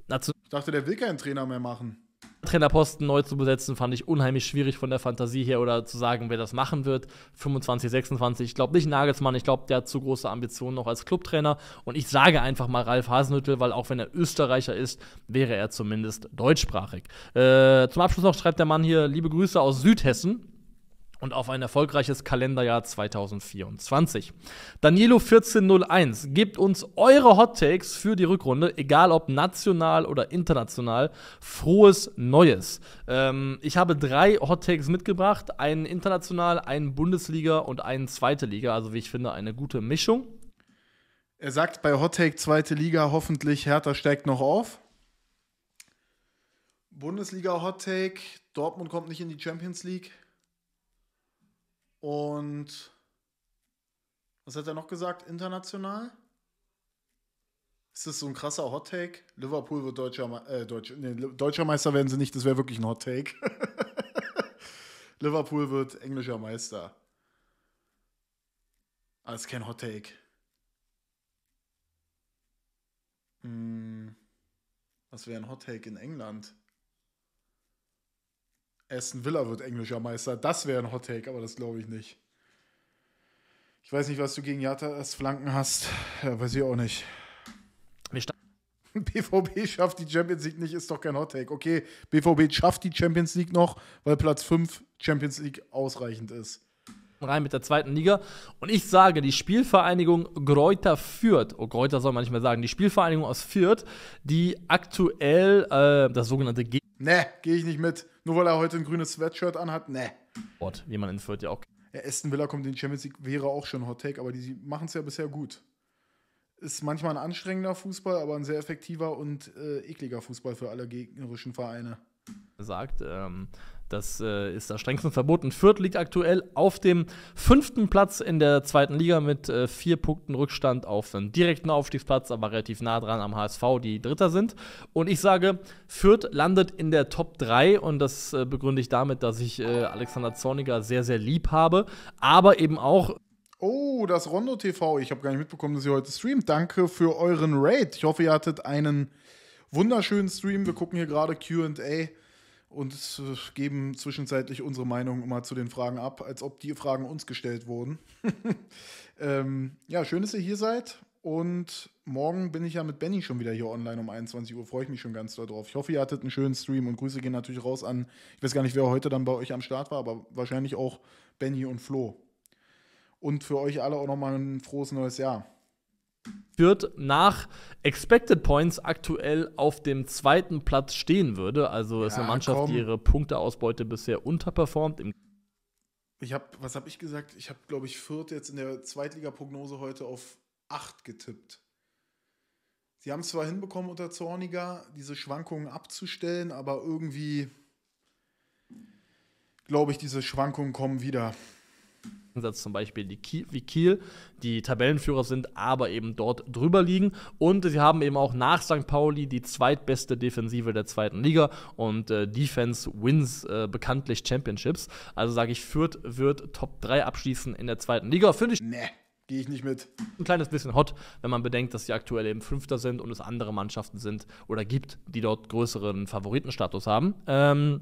dazu. Ich dachte, der will keinen Trainer mehr machen. Trainerposten neu zu besetzen, fand ich unheimlich schwierig von der Fantasie her oder zu sagen, wer das machen wird. 25, 26, ich glaube nicht Nagelsmann, ich glaube, der hat zu große Ambitionen noch als Clubtrainer. Und ich sage einfach mal Ralf Hasenhüttel, weil auch wenn er Österreicher ist, wäre er zumindest deutschsprachig. Äh, zum Abschluss noch schreibt der Mann hier, liebe Grüße aus Südhessen und auf ein erfolgreiches Kalenderjahr 2024. Danilo 1401, gebt uns eure Hot Takes für die Rückrunde, egal ob national oder international. Frohes Neues. Ähm, ich habe drei Hot Takes mitgebracht: einen international, einen Bundesliga und einen Zweite Liga. Also, wie ich finde, eine gute Mischung. Er sagt bei Hot Take Zweite Liga hoffentlich, Hertha steigt noch auf. Bundesliga Hot Take, Dortmund kommt nicht in die Champions League. Und was hat er noch gesagt? International? Ist das so ein krasser Hot Take? Liverpool wird deutscher, Me äh, Deutsch, nee, deutscher Meister werden sie nicht, das wäre wirklich ein Hot Take. Liverpool wird englischer Meister. Aber ah, kein Hot Take. Hm, was wäre ein Hot Take in England? Aston Villa wird englischer Meister. Das wäre ein Hot Take, aber das glaube ich nicht. Ich weiß nicht, was du gegen Jatas Flanken hast. Ja, weiß ich auch nicht. BVB schafft die Champions League nicht, ist doch kein Hot Take. Okay, BVB schafft die Champions League noch, weil Platz 5 Champions League ausreichend ist rein mit der zweiten Liga. Und ich sage, die Spielvereinigung Gräuter Fürth, oh, Gräuter soll man nicht mehr sagen, die Spielvereinigung aus Fürth, die aktuell äh, das sogenannte G Ne, gehe ich nicht mit. Nur weil er heute ein grünes Sweatshirt anhat, ne. Gott, wie man in Fürth ja auch. Ja, Aston Villa kommt in die Champions League, wäre auch schon Hot Take, aber die machen es ja bisher gut. Ist manchmal ein anstrengender Fußball, aber ein sehr effektiver und äh, ekliger Fußball für alle gegnerischen Vereine. Sagt, ähm, das äh, ist da strengstens verboten. Fürth liegt aktuell auf dem fünften Platz in der zweiten Liga mit äh, vier Punkten Rückstand auf einen direkten Aufstiegsplatz, aber relativ nah dran am HSV, die Dritter sind. Und ich sage, Fürth landet in der Top 3 und das äh, begründe ich damit, dass ich äh, Alexander Zorniger sehr, sehr lieb habe, aber eben auch Oh, das Rondo TV. Ich habe gar nicht mitbekommen, dass ihr heute streamt. Danke für euren Raid. Ich hoffe, ihr hattet einen wunderschönen Stream. Wir gucken hier gerade QA und äh, geben zwischenzeitlich unsere Meinung immer zu den Fragen ab, als ob die Fragen uns gestellt wurden. ähm, ja, schön, dass ihr hier seid. Und morgen bin ich ja mit Benny schon wieder hier online um 21 Uhr. Freue ich mich schon ganz doll drauf. Ich hoffe, ihr hattet einen schönen Stream und Grüße gehen natürlich raus an, ich weiß gar nicht, wer heute dann bei euch am Start war, aber wahrscheinlich auch Benny und Flo. Und für euch alle auch nochmal ein frohes neues Jahr. Fürth nach Expected Points aktuell auf dem zweiten Platz stehen würde. Also ja, ist eine Mannschaft, komm. die ihre Punkteausbeute bisher unterperformt. ich habe, was habe ich gesagt? Ich habe, glaube ich, Fürth jetzt in der Zweitliga-Prognose heute auf 8 getippt. Sie haben es zwar hinbekommen unter Zorniger, diese Schwankungen abzustellen, aber irgendwie glaube ich, diese Schwankungen kommen wieder. Gegensatz zum Beispiel die Kiel, wie Kiel, die Tabellenführer sind, aber eben dort drüber liegen. Und sie haben eben auch nach St. Pauli die zweitbeste Defensive der zweiten Liga und äh, Defense wins äh, bekanntlich Championships. Also sage ich, Fürth wird Top 3 abschließen in der zweiten Liga. Finde ich. Nee gehe ich nicht mit. Ein kleines bisschen hot, wenn man bedenkt, dass sie aktuell eben Fünfter sind und es andere Mannschaften sind oder gibt, die dort größeren Favoritenstatus haben. Ähm,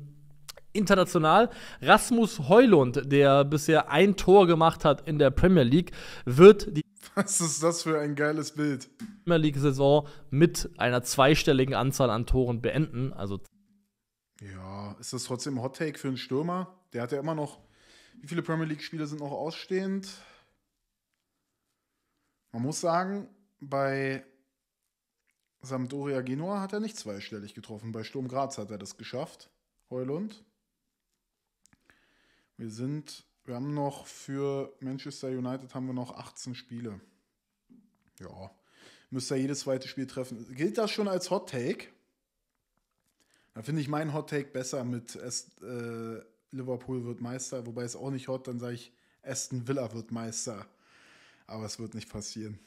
international. Rasmus Heulund, der bisher ein Tor gemacht hat in der Premier League, wird die Was ist das für ein geiles Bild? Premier League Saison mit einer zweistelligen Anzahl an Toren beenden, also Ja, ist das trotzdem ein Hot Take für einen Stürmer? Der hat ja immer noch wie viele Premier League Spiele sind noch ausstehend? Man muss sagen, bei Sampdoria Genua hat er nicht zweistellig getroffen, bei Sturm Graz hat er das geschafft. Heulund. Wir sind, wir haben noch für Manchester United haben wir noch 18 Spiele. Ja, müsste jedes zweite Spiel treffen. Gilt das schon als Hot Take? Da finde ich meinen Hot Take besser mit äh, Liverpool wird Meister, wobei es auch nicht hot, dann sage ich Aston Villa wird Meister. Aber es wird nicht passieren.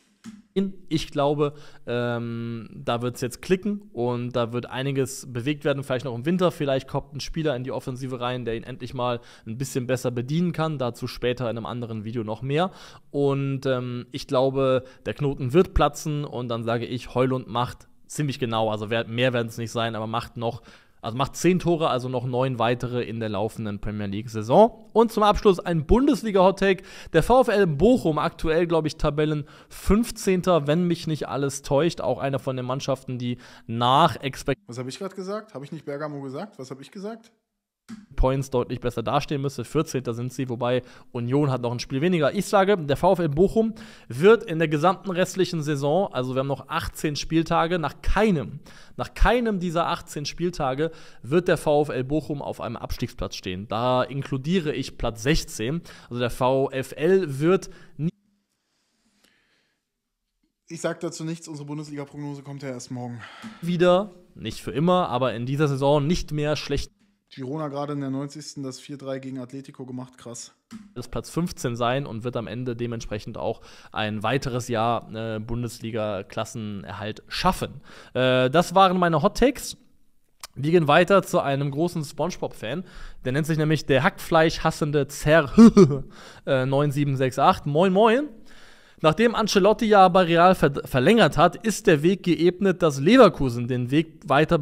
Ich glaube, ähm, da wird es jetzt klicken und da wird einiges bewegt werden, vielleicht noch im Winter. Vielleicht kommt ein Spieler in die Offensive rein, der ihn endlich mal ein bisschen besser bedienen kann. Dazu später in einem anderen Video noch mehr. Und ähm, ich glaube, der Knoten wird platzen und dann sage ich, Heulund macht ziemlich genau, also mehr werden es nicht sein, aber macht noch also macht 10 Tore, also noch 9 weitere in der laufenden Premier League-Saison. Und zum Abschluss ein Bundesliga-Hottake. Der VfL Bochum, aktuell, glaube ich, Tabellen 15. Wenn mich nicht alles täuscht. Auch einer von den Mannschaften, die nach Expect. Was habe ich gerade gesagt? Habe ich nicht Bergamo gesagt? Was habe ich gesagt? Points deutlich besser dastehen müsste. 14. sind sie, wobei Union hat noch ein Spiel weniger. Ich sage, der VfL Bochum wird in der gesamten restlichen Saison, also wir haben noch 18 Spieltage, nach keinem, nach keinem dieser 18 Spieltage wird der VfL Bochum auf einem Abstiegsplatz stehen. Da inkludiere ich Platz 16. Also der VfL wird nie. Ich sage dazu nichts, unsere Bundesliga-Prognose kommt ja erst morgen. Wieder, nicht für immer, aber in dieser Saison nicht mehr schlecht Girona gerade in der 90. das 4-3 gegen Atletico gemacht, krass. Das Platz 15 sein und wird am Ende dementsprechend auch ein weiteres Jahr äh, Bundesliga-Klassenerhalt schaffen. Äh, das waren meine Hot Takes. Wir gehen weiter zu einem großen SpongeBob-Fan. Der nennt sich nämlich der Hackfleisch-hassende Zer 9768. Äh, moin, moin. Nachdem Ancelotti ja bei Real ver verlängert hat, ist der Weg geebnet, dass Leverkusen den Weg weiter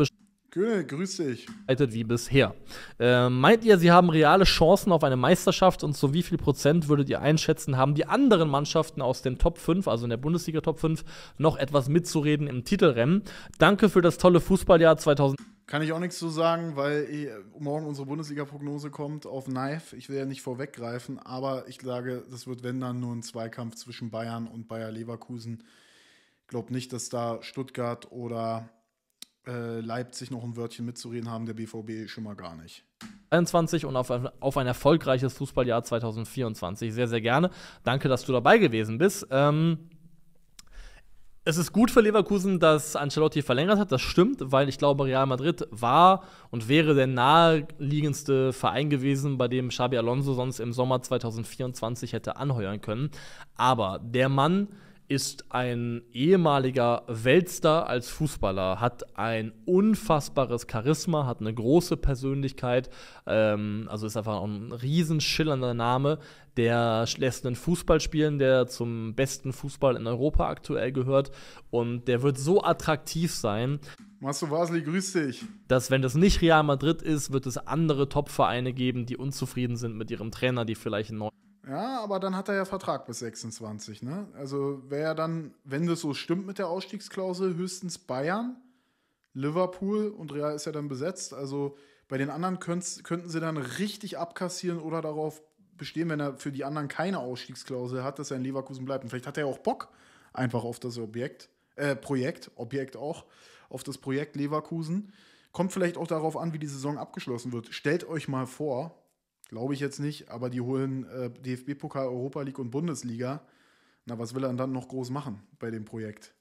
Göne, grüß dich. Wie bisher. Äh, meint ihr, sie haben reale Chancen auf eine Meisterschaft und zu wie viel Prozent würdet ihr einschätzen, haben die anderen Mannschaften aus den Top 5, also in der Bundesliga Top 5, noch etwas mitzureden im Titelrennen? Danke für das tolle Fußballjahr 2000. Kann ich auch nichts zu sagen, weil eh morgen unsere Bundesliga-Prognose kommt auf Knife. Ich will ja nicht vorweggreifen, aber ich sage, das wird, wenn dann, nur ein Zweikampf zwischen Bayern und Bayer Leverkusen. Ich glaube nicht, dass da Stuttgart oder äh, Leipzig noch ein Wörtchen mitzureden haben, der BVB schon mal gar nicht. 23 und auf, auf ein erfolgreiches Fußballjahr 2024. Sehr, sehr gerne. Danke, dass du dabei gewesen bist. Ähm, es ist gut für Leverkusen, dass Ancelotti verlängert hat, das stimmt, weil ich glaube, Real Madrid war und wäre der naheliegendste Verein gewesen, bei dem Xabi Alonso sonst im Sommer 2024 hätte anheuern können. Aber der Mann ist ein ehemaliger Weltstar als Fußballer, hat ein unfassbares Charisma, hat eine große Persönlichkeit, ähm, also ist einfach ein riesenschillernder Name. Der lässt einen Fußball spielen, der zum besten Fußball in Europa aktuell gehört und der wird so attraktiv sein. Marcel Wasli, grüß dich. Dass, wenn das nicht Real Madrid ist, wird es andere Top-Vereine geben, die unzufrieden sind mit ihrem Trainer, die vielleicht einen neuen ja, aber dann hat er ja Vertrag bis 26, ne? Also wäre ja dann, wenn das so stimmt mit der Ausstiegsklausel, höchstens Bayern, Liverpool und Real ist ja dann besetzt. Also bei den anderen könnten sie dann richtig abkassieren oder darauf bestehen, wenn er für die anderen keine Ausstiegsklausel hat, dass er in Leverkusen bleibt. Und vielleicht hat er ja auch Bock einfach auf das Objekt, äh, Projekt, Objekt auch, auf das Projekt Leverkusen. Kommt vielleicht auch darauf an, wie die Saison abgeschlossen wird. Stellt euch mal vor, Glaube ich jetzt nicht, aber die holen äh, DFB-Pokal, Europa League und Bundesliga. Na, was will er dann noch groß machen bei dem Projekt?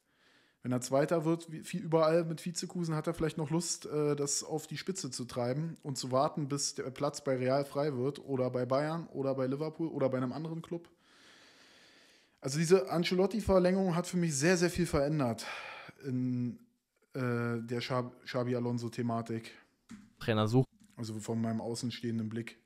Wenn er Zweiter wird, wie überall mit Vizekusen, hat er vielleicht noch Lust, äh, das auf die Spitze zu treiben und zu warten, bis der Platz bei Real frei wird oder bei Bayern oder bei Liverpool oder bei einem anderen Club. Also diese Ancelotti-Verlängerung hat für mich sehr, sehr viel verändert in äh, der Schab Xabi Alonso-Thematik. Trainer sucht also von meinem außenstehenden Blick.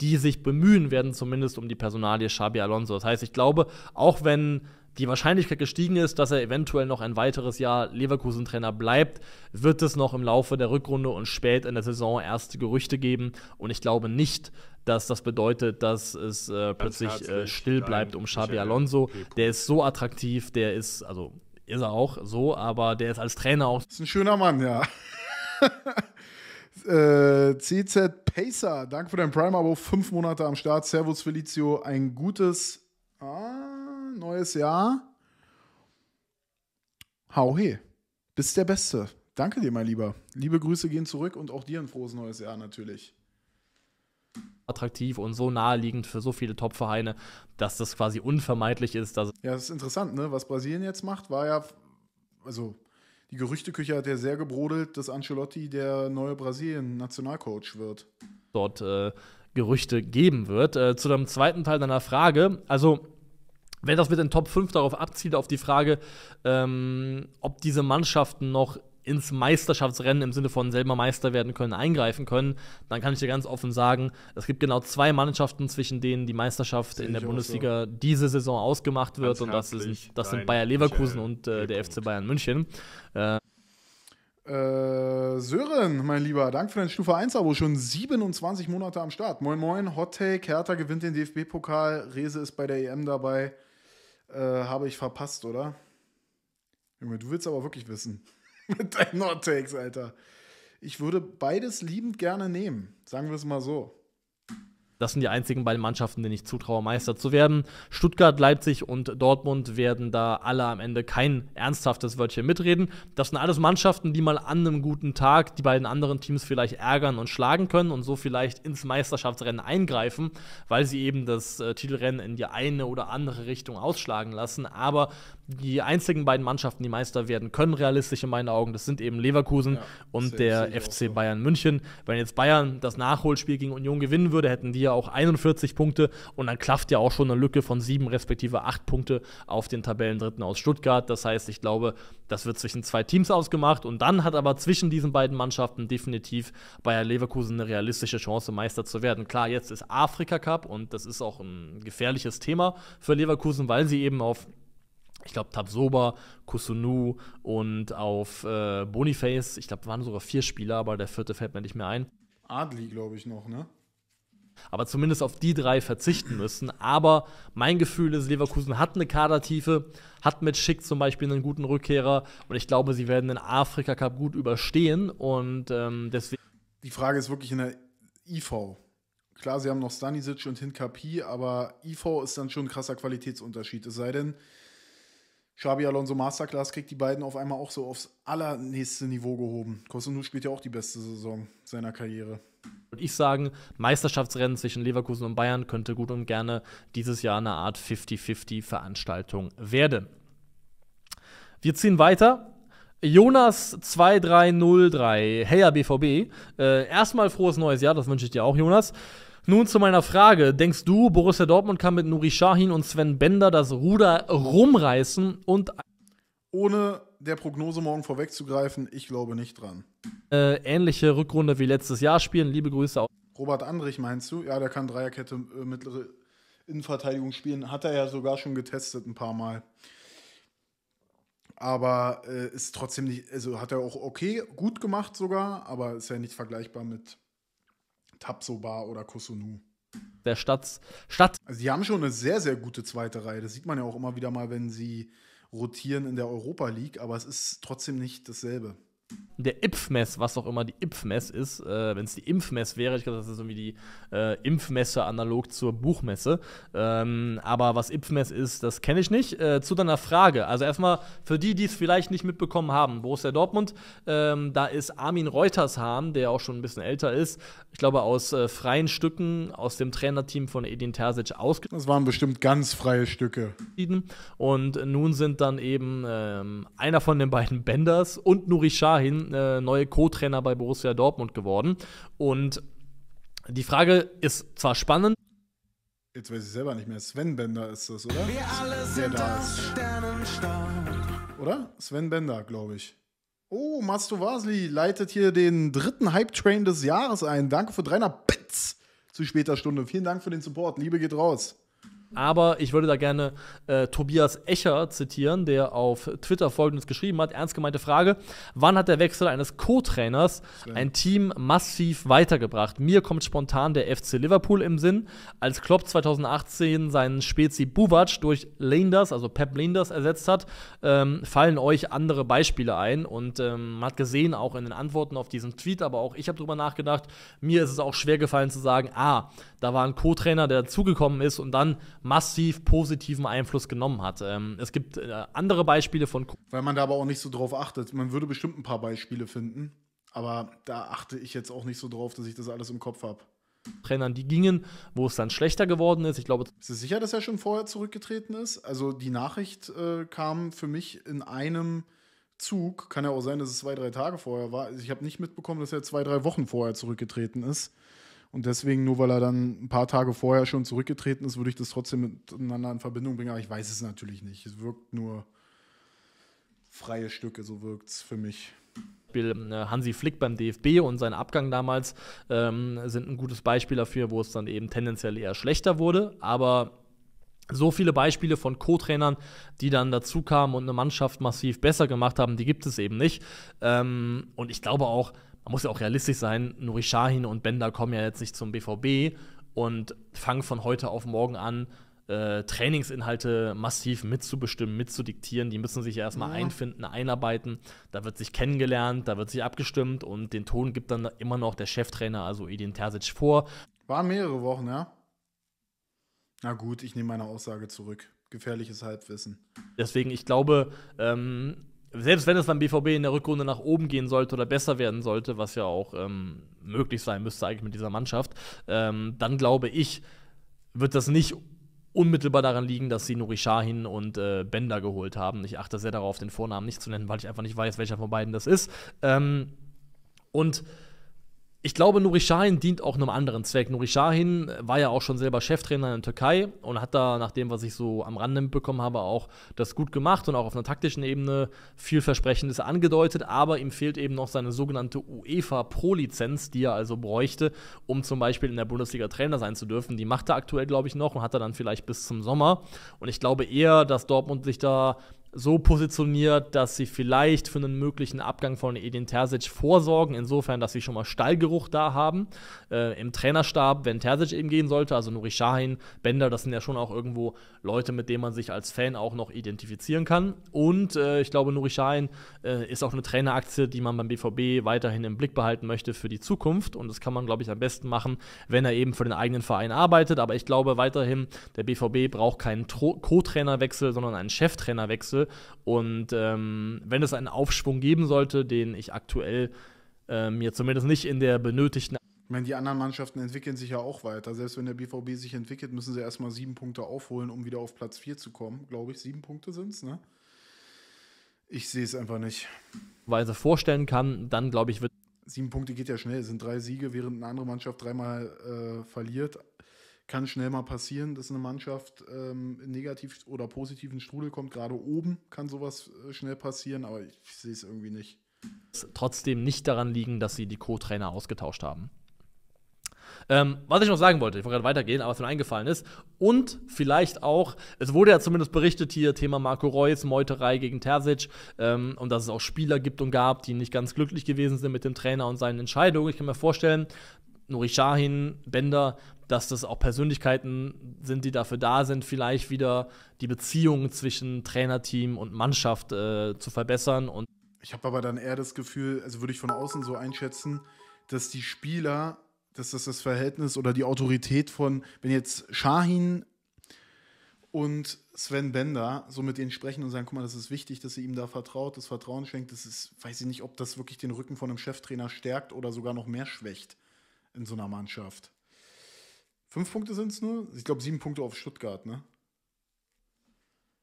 Die sich bemühen werden, zumindest um die Personalie Xabi Alonso. Das heißt, ich glaube, auch wenn die Wahrscheinlichkeit gestiegen ist, dass er eventuell noch ein weiteres Jahr Leverkusen-Trainer bleibt, wird es noch im Laufe der Rückrunde und spät in der Saison erste Gerüchte geben. Und ich glaube nicht, dass das bedeutet, dass es äh, plötzlich äh, still bleibt um Xabi Alonso. Der ist so attraktiv, der ist, also ist er auch so, aber der ist als Trainer auch. Ist ein schöner Mann, ja. Äh, CZ Pacer, danke für dein Prime-Abo. Fünf Monate am Start. Servus Felicio, ein gutes ah, neues Jahr. Hau he, bist der Beste. Danke dir, mein Lieber. Liebe Grüße gehen zurück und auch dir ein frohes neues Jahr natürlich. Attraktiv und so naheliegend für so viele Top-Vereine, dass das quasi unvermeidlich ist. ja, das ist interessant, ne? Was Brasilien jetzt macht, war ja, also die Gerüchteküche hat ja sehr gebrodelt, dass Ancelotti der neue Brasilien-Nationalcoach wird. Dort äh, Gerüchte geben wird. Äh, zu dem zweiten Teil deiner Frage. Also, wenn das mit den Top 5 darauf abzielt, auf die Frage, ähm, ob diese Mannschaften noch ins Meisterschaftsrennen im Sinne von selber Meister werden können, eingreifen können, dann kann ich dir ganz offen sagen, es gibt genau zwei Mannschaften, zwischen denen die Meisterschaft in der Bundesliga so. diese Saison ausgemacht wird. Ganz und das, ist, das sind Bayer Leverkusen und äh, der FC Bayern München. Äh, äh, Sören, mein Lieber, danke für dein Stufe 1-Abo. Schon 27 Monate am Start. Moin, moin, Hot Take. Hertha gewinnt den DFB-Pokal. Rese ist bei der EM dabei. Äh, habe ich verpasst, oder? Junge, du willst aber wirklich wissen. mit deinen Hot Alter. Ich würde beides liebend gerne nehmen. Sagen wir es mal so. Das sind die einzigen beiden Mannschaften, denen ich zutraue, Meister zu werden. Stuttgart, Leipzig und Dortmund werden da alle am Ende kein ernsthaftes Wörtchen mitreden. Das sind alles Mannschaften, die mal an einem guten Tag die beiden anderen Teams vielleicht ärgern und schlagen können und so vielleicht ins Meisterschaftsrennen eingreifen, weil sie eben das äh, Titelrennen in die eine oder andere Richtung ausschlagen lassen. Aber die einzigen beiden Mannschaften, die Meister werden können, realistisch in meinen Augen, das sind eben Leverkusen ja, und der FC so. Bayern München. Wenn jetzt Bayern das Nachholspiel gegen Union gewinnen würde, hätten die ja auch 41 Punkte und dann klafft ja auch schon eine Lücke von sieben respektive acht Punkte auf den Tabellendritten aus Stuttgart. Das heißt, ich glaube, das wird zwischen zwei Teams ausgemacht und dann hat aber zwischen diesen beiden Mannschaften definitiv Bayern Leverkusen eine realistische Chance, Meister zu werden. Klar, jetzt ist Afrika Cup und das ist auch ein gefährliches Thema für Leverkusen, weil sie eben auf ich glaube, Tabsoba, Kusunu und auf äh, Boniface, ich glaube, waren sogar vier Spieler, aber der vierte fällt mir nicht mehr ein. Adli, glaube ich, noch, ne? Aber zumindest auf die drei verzichten müssen. Aber mein Gefühl ist, Leverkusen hat eine Kadertiefe, hat mit Schick zum Beispiel einen guten Rückkehrer und ich glaube, sie werden den Afrika Cup gut überstehen und ähm, deswegen. Die Frage ist wirklich in der IV. Klar, sie haben noch Stanisic und Hinkapi, aber IV ist dann schon ein krasser Qualitätsunterschied. Es sei denn, Xabi Alonso Masterclass kriegt die beiden auf einmal auch so aufs allernächste Niveau gehoben. Kosundu spielt ja auch die beste Saison seiner Karriere. Würde ich sagen, Meisterschaftsrennen zwischen Leverkusen und Bayern könnte gut und gerne dieses Jahr eine Art 50-50-Veranstaltung werden. Wir ziehen weiter Jonas 2303, Heya BVB. Äh, erstmal frohes neues Jahr, das wünsche ich dir auch, Jonas. Nun zu meiner Frage. Denkst du, Borussia Dortmund kann mit Nuri Sahin und Sven Bender das Ruder rumreißen und. Ohne der Prognose morgen vorwegzugreifen, ich glaube nicht dran. Äh, ähnliche Rückrunde wie letztes Jahr spielen. Liebe Grüße auch. Robert Andrich meinst du? Ja, der kann Dreierkette äh, mittlere Innenverteidigung spielen. Hat er ja sogar schon getestet ein paar Mal aber äh, ist trotzdem nicht, also hat er auch okay, gut gemacht sogar, aber ist ja nicht vergleichbar mit Tapsoba oder Kosunu. Der Stadt, Stadt. Also die haben schon eine sehr, sehr gute zweite Reihe. Das sieht man ja auch immer wieder mal, wenn sie rotieren in der Europa League, aber es ist trotzdem nicht dasselbe der Impfmess, was auch immer die Impfmess ist, äh, wenn es die Impfmess wäre, ich glaube, das ist irgendwie die äh, Impfmesse analog zur Buchmesse. Ähm, aber was Impfmess ist, das kenne ich nicht. Äh, zu deiner Frage, also erstmal für die, die es vielleicht nicht mitbekommen haben, Borussia Dortmund, ähm, da ist Armin Reutershahn, der auch schon ein bisschen älter ist, ich glaube aus äh, freien Stücken aus dem Trainerteam von Edin Terzic ausgeschieden. Das waren bestimmt ganz freie Stücke. Und nun sind dann eben ähm, einer von den beiden Benders und Nuri Schah dahin äh, neue Co-Trainer bei Borussia Dortmund geworden. Und die Frage ist zwar spannend. Jetzt weiß ich selber nicht mehr. Sven Bender ist das, oder? Wir alle sind Der Oder? Sven Bender, glaube ich. Oh, Masto Vasli leitet hier den dritten Hype-Train des Jahres ein. Danke für 300 Bits zu später Stunde. Vielen Dank für den Support. Liebe geht raus. Aber ich würde da gerne äh, Tobias Echer zitieren, der auf Twitter folgendes geschrieben hat: Ernst gemeinte Frage. Wann hat der Wechsel eines Co-Trainers ein Team massiv weitergebracht? Mir kommt spontan der FC Liverpool im Sinn, als Klopp 2018 seinen Spezi Buvac durch Leinders, also Pep Leinders, ersetzt hat. Ähm, fallen euch andere Beispiele ein? Und ähm, hat gesehen, auch in den Antworten auf diesen Tweet, aber auch ich habe darüber nachgedacht, mir ist es auch schwer gefallen zu sagen: Ah, da war ein Co-Trainer, der dazugekommen ist und dann massiv positiven Einfluss genommen hat. Ähm, es gibt äh, andere Beispiele von. Weil man da aber auch nicht so drauf achtet. Man würde bestimmt ein paar Beispiele finden, aber da achte ich jetzt auch nicht so drauf, dass ich das alles im Kopf habe. Trainern, die gingen, wo es dann schlechter geworden ist. Ich glaube. Ist es sicher, dass er schon vorher zurückgetreten ist? Also die Nachricht äh, kam für mich in einem Zug. Kann ja auch sein, dass es zwei, drei Tage vorher war. Also ich habe nicht mitbekommen, dass er zwei, drei Wochen vorher zurückgetreten ist. Und deswegen, nur weil er dann ein paar Tage vorher schon zurückgetreten ist, würde ich das trotzdem miteinander in Verbindung bringen. Aber ich weiß es natürlich nicht. Es wirkt nur freie Stücke, so wirkt es für mich. Ähm, äh, Hansi Flick beim DFB und sein Abgang damals ähm, sind ein gutes Beispiel dafür, wo es dann eben tendenziell eher schlechter wurde. Aber so viele Beispiele von Co-Trainern, die dann dazu kamen und eine Mannschaft massiv besser gemacht haben, die gibt es eben nicht. Ähm, und ich glaube auch, man muss ja auch realistisch sein, Nuri Sahin und Bender kommen ja jetzt nicht zum BVB und fangen von heute auf morgen an, äh, Trainingsinhalte massiv mitzubestimmen, mitzudiktieren. Die müssen sich ja erstmal ja. einfinden, einarbeiten. Da wird sich kennengelernt, da wird sich abgestimmt und den Ton gibt dann immer noch der Cheftrainer, also Edin Terzic, vor. Waren mehrere Wochen, ja? Na gut, ich nehme meine Aussage zurück gefährliches Halbwissen. Deswegen, ich glaube, ähm, selbst wenn es beim BVB in der Rückrunde nach oben gehen sollte oder besser werden sollte, was ja auch ähm, möglich sein müsste eigentlich mit dieser Mannschaft, ähm, dann glaube ich, wird das nicht unmittelbar daran liegen, dass sie Nuri Shahin und äh, Bender geholt haben. Ich achte sehr darauf, den Vornamen nicht zu nennen, weil ich einfach nicht weiß, welcher von beiden das ist. Ähm, und ich glaube, Nuri Sahin dient auch einem anderen Zweck. Nuri Sahin war ja auch schon selber Cheftrainer in der Türkei und hat da, nach dem, was ich so am Rande mitbekommen habe, auch das gut gemacht und auch auf einer taktischen Ebene vielversprechendes angedeutet. Aber ihm fehlt eben noch seine sogenannte UEFA-Pro-Lizenz, die er also bräuchte, um zum Beispiel in der Bundesliga Trainer sein zu dürfen. Die macht er aktuell, glaube ich, noch und hat er dann vielleicht bis zum Sommer. Und ich glaube eher, dass Dortmund sich da so positioniert, dass sie vielleicht für einen möglichen Abgang von Edin Terzic vorsorgen, insofern, dass sie schon mal Stallgeruch da haben. Äh, Im Trainerstab, wenn Terzic eben gehen sollte, also Nuri Sahin, Bender, das sind ja schon auch irgendwo Leute, mit denen man sich als Fan auch noch identifizieren kann. Und äh, ich glaube, Nuri Sahin äh, ist auch eine Traineraktie, die man beim BVB weiterhin im Blick behalten möchte für die Zukunft. Und das kann man, glaube ich, am besten machen, wenn er eben für den eigenen Verein arbeitet. Aber ich glaube weiterhin, der BVB braucht keinen Co-Trainerwechsel, sondern einen Cheftrainerwechsel Liste. Und ähm, wenn es einen Aufschwung geben sollte, den ich aktuell äh, mir zumindest nicht in der benötigten. Ich meine, die anderen Mannschaften entwickeln sich ja auch weiter. Selbst wenn der BVB sich entwickelt, müssen sie erstmal sieben Punkte aufholen, um wieder auf Platz 4 zu kommen. Glaube ich, sieben Punkte sind es, ne? Ich sehe es einfach nicht. Weil sie vorstellen kann, dann glaube ich, wird sieben Punkte geht ja schnell, es sind drei Siege, während eine andere Mannschaft dreimal äh, verliert kann schnell mal passieren, dass eine Mannschaft ähm, negativ oder positiven Strudel kommt. Gerade oben kann sowas äh, schnell passieren, aber ich, sehe es irgendwie nicht. Trotzdem nicht daran liegen, dass sie die Co-Trainer ausgetauscht haben. Ähm, was ich noch sagen wollte, ich wollte gerade weitergehen, aber was mir eingefallen ist. Und vielleicht auch, es wurde ja zumindest berichtet hier, Thema Marco Reus, Meuterei gegen Terzic ähm, und dass es auch Spieler gibt und gab, die nicht ganz glücklich gewesen sind mit dem Trainer und seinen Entscheidungen. Ich kann mir vorstellen, Nuri Shahin, Bender, dass das auch Persönlichkeiten sind, die dafür da sind, vielleicht wieder die Beziehung zwischen Trainerteam und Mannschaft äh, zu verbessern. Und ich habe aber dann eher das Gefühl, also würde ich von außen so einschätzen, dass die Spieler, dass das das Verhältnis oder die Autorität von, wenn jetzt Shahin und Sven Bender so mit denen sprechen und sagen, guck mal, das ist wichtig, dass sie ihm da vertraut, das Vertrauen schenkt, das ist, weiß ich nicht, ob das wirklich den Rücken von einem Cheftrainer stärkt oder sogar noch mehr schwächt in so einer Mannschaft. Fünf Punkte sind es nur? Ich glaube, sieben Punkte auf Stuttgart, ne?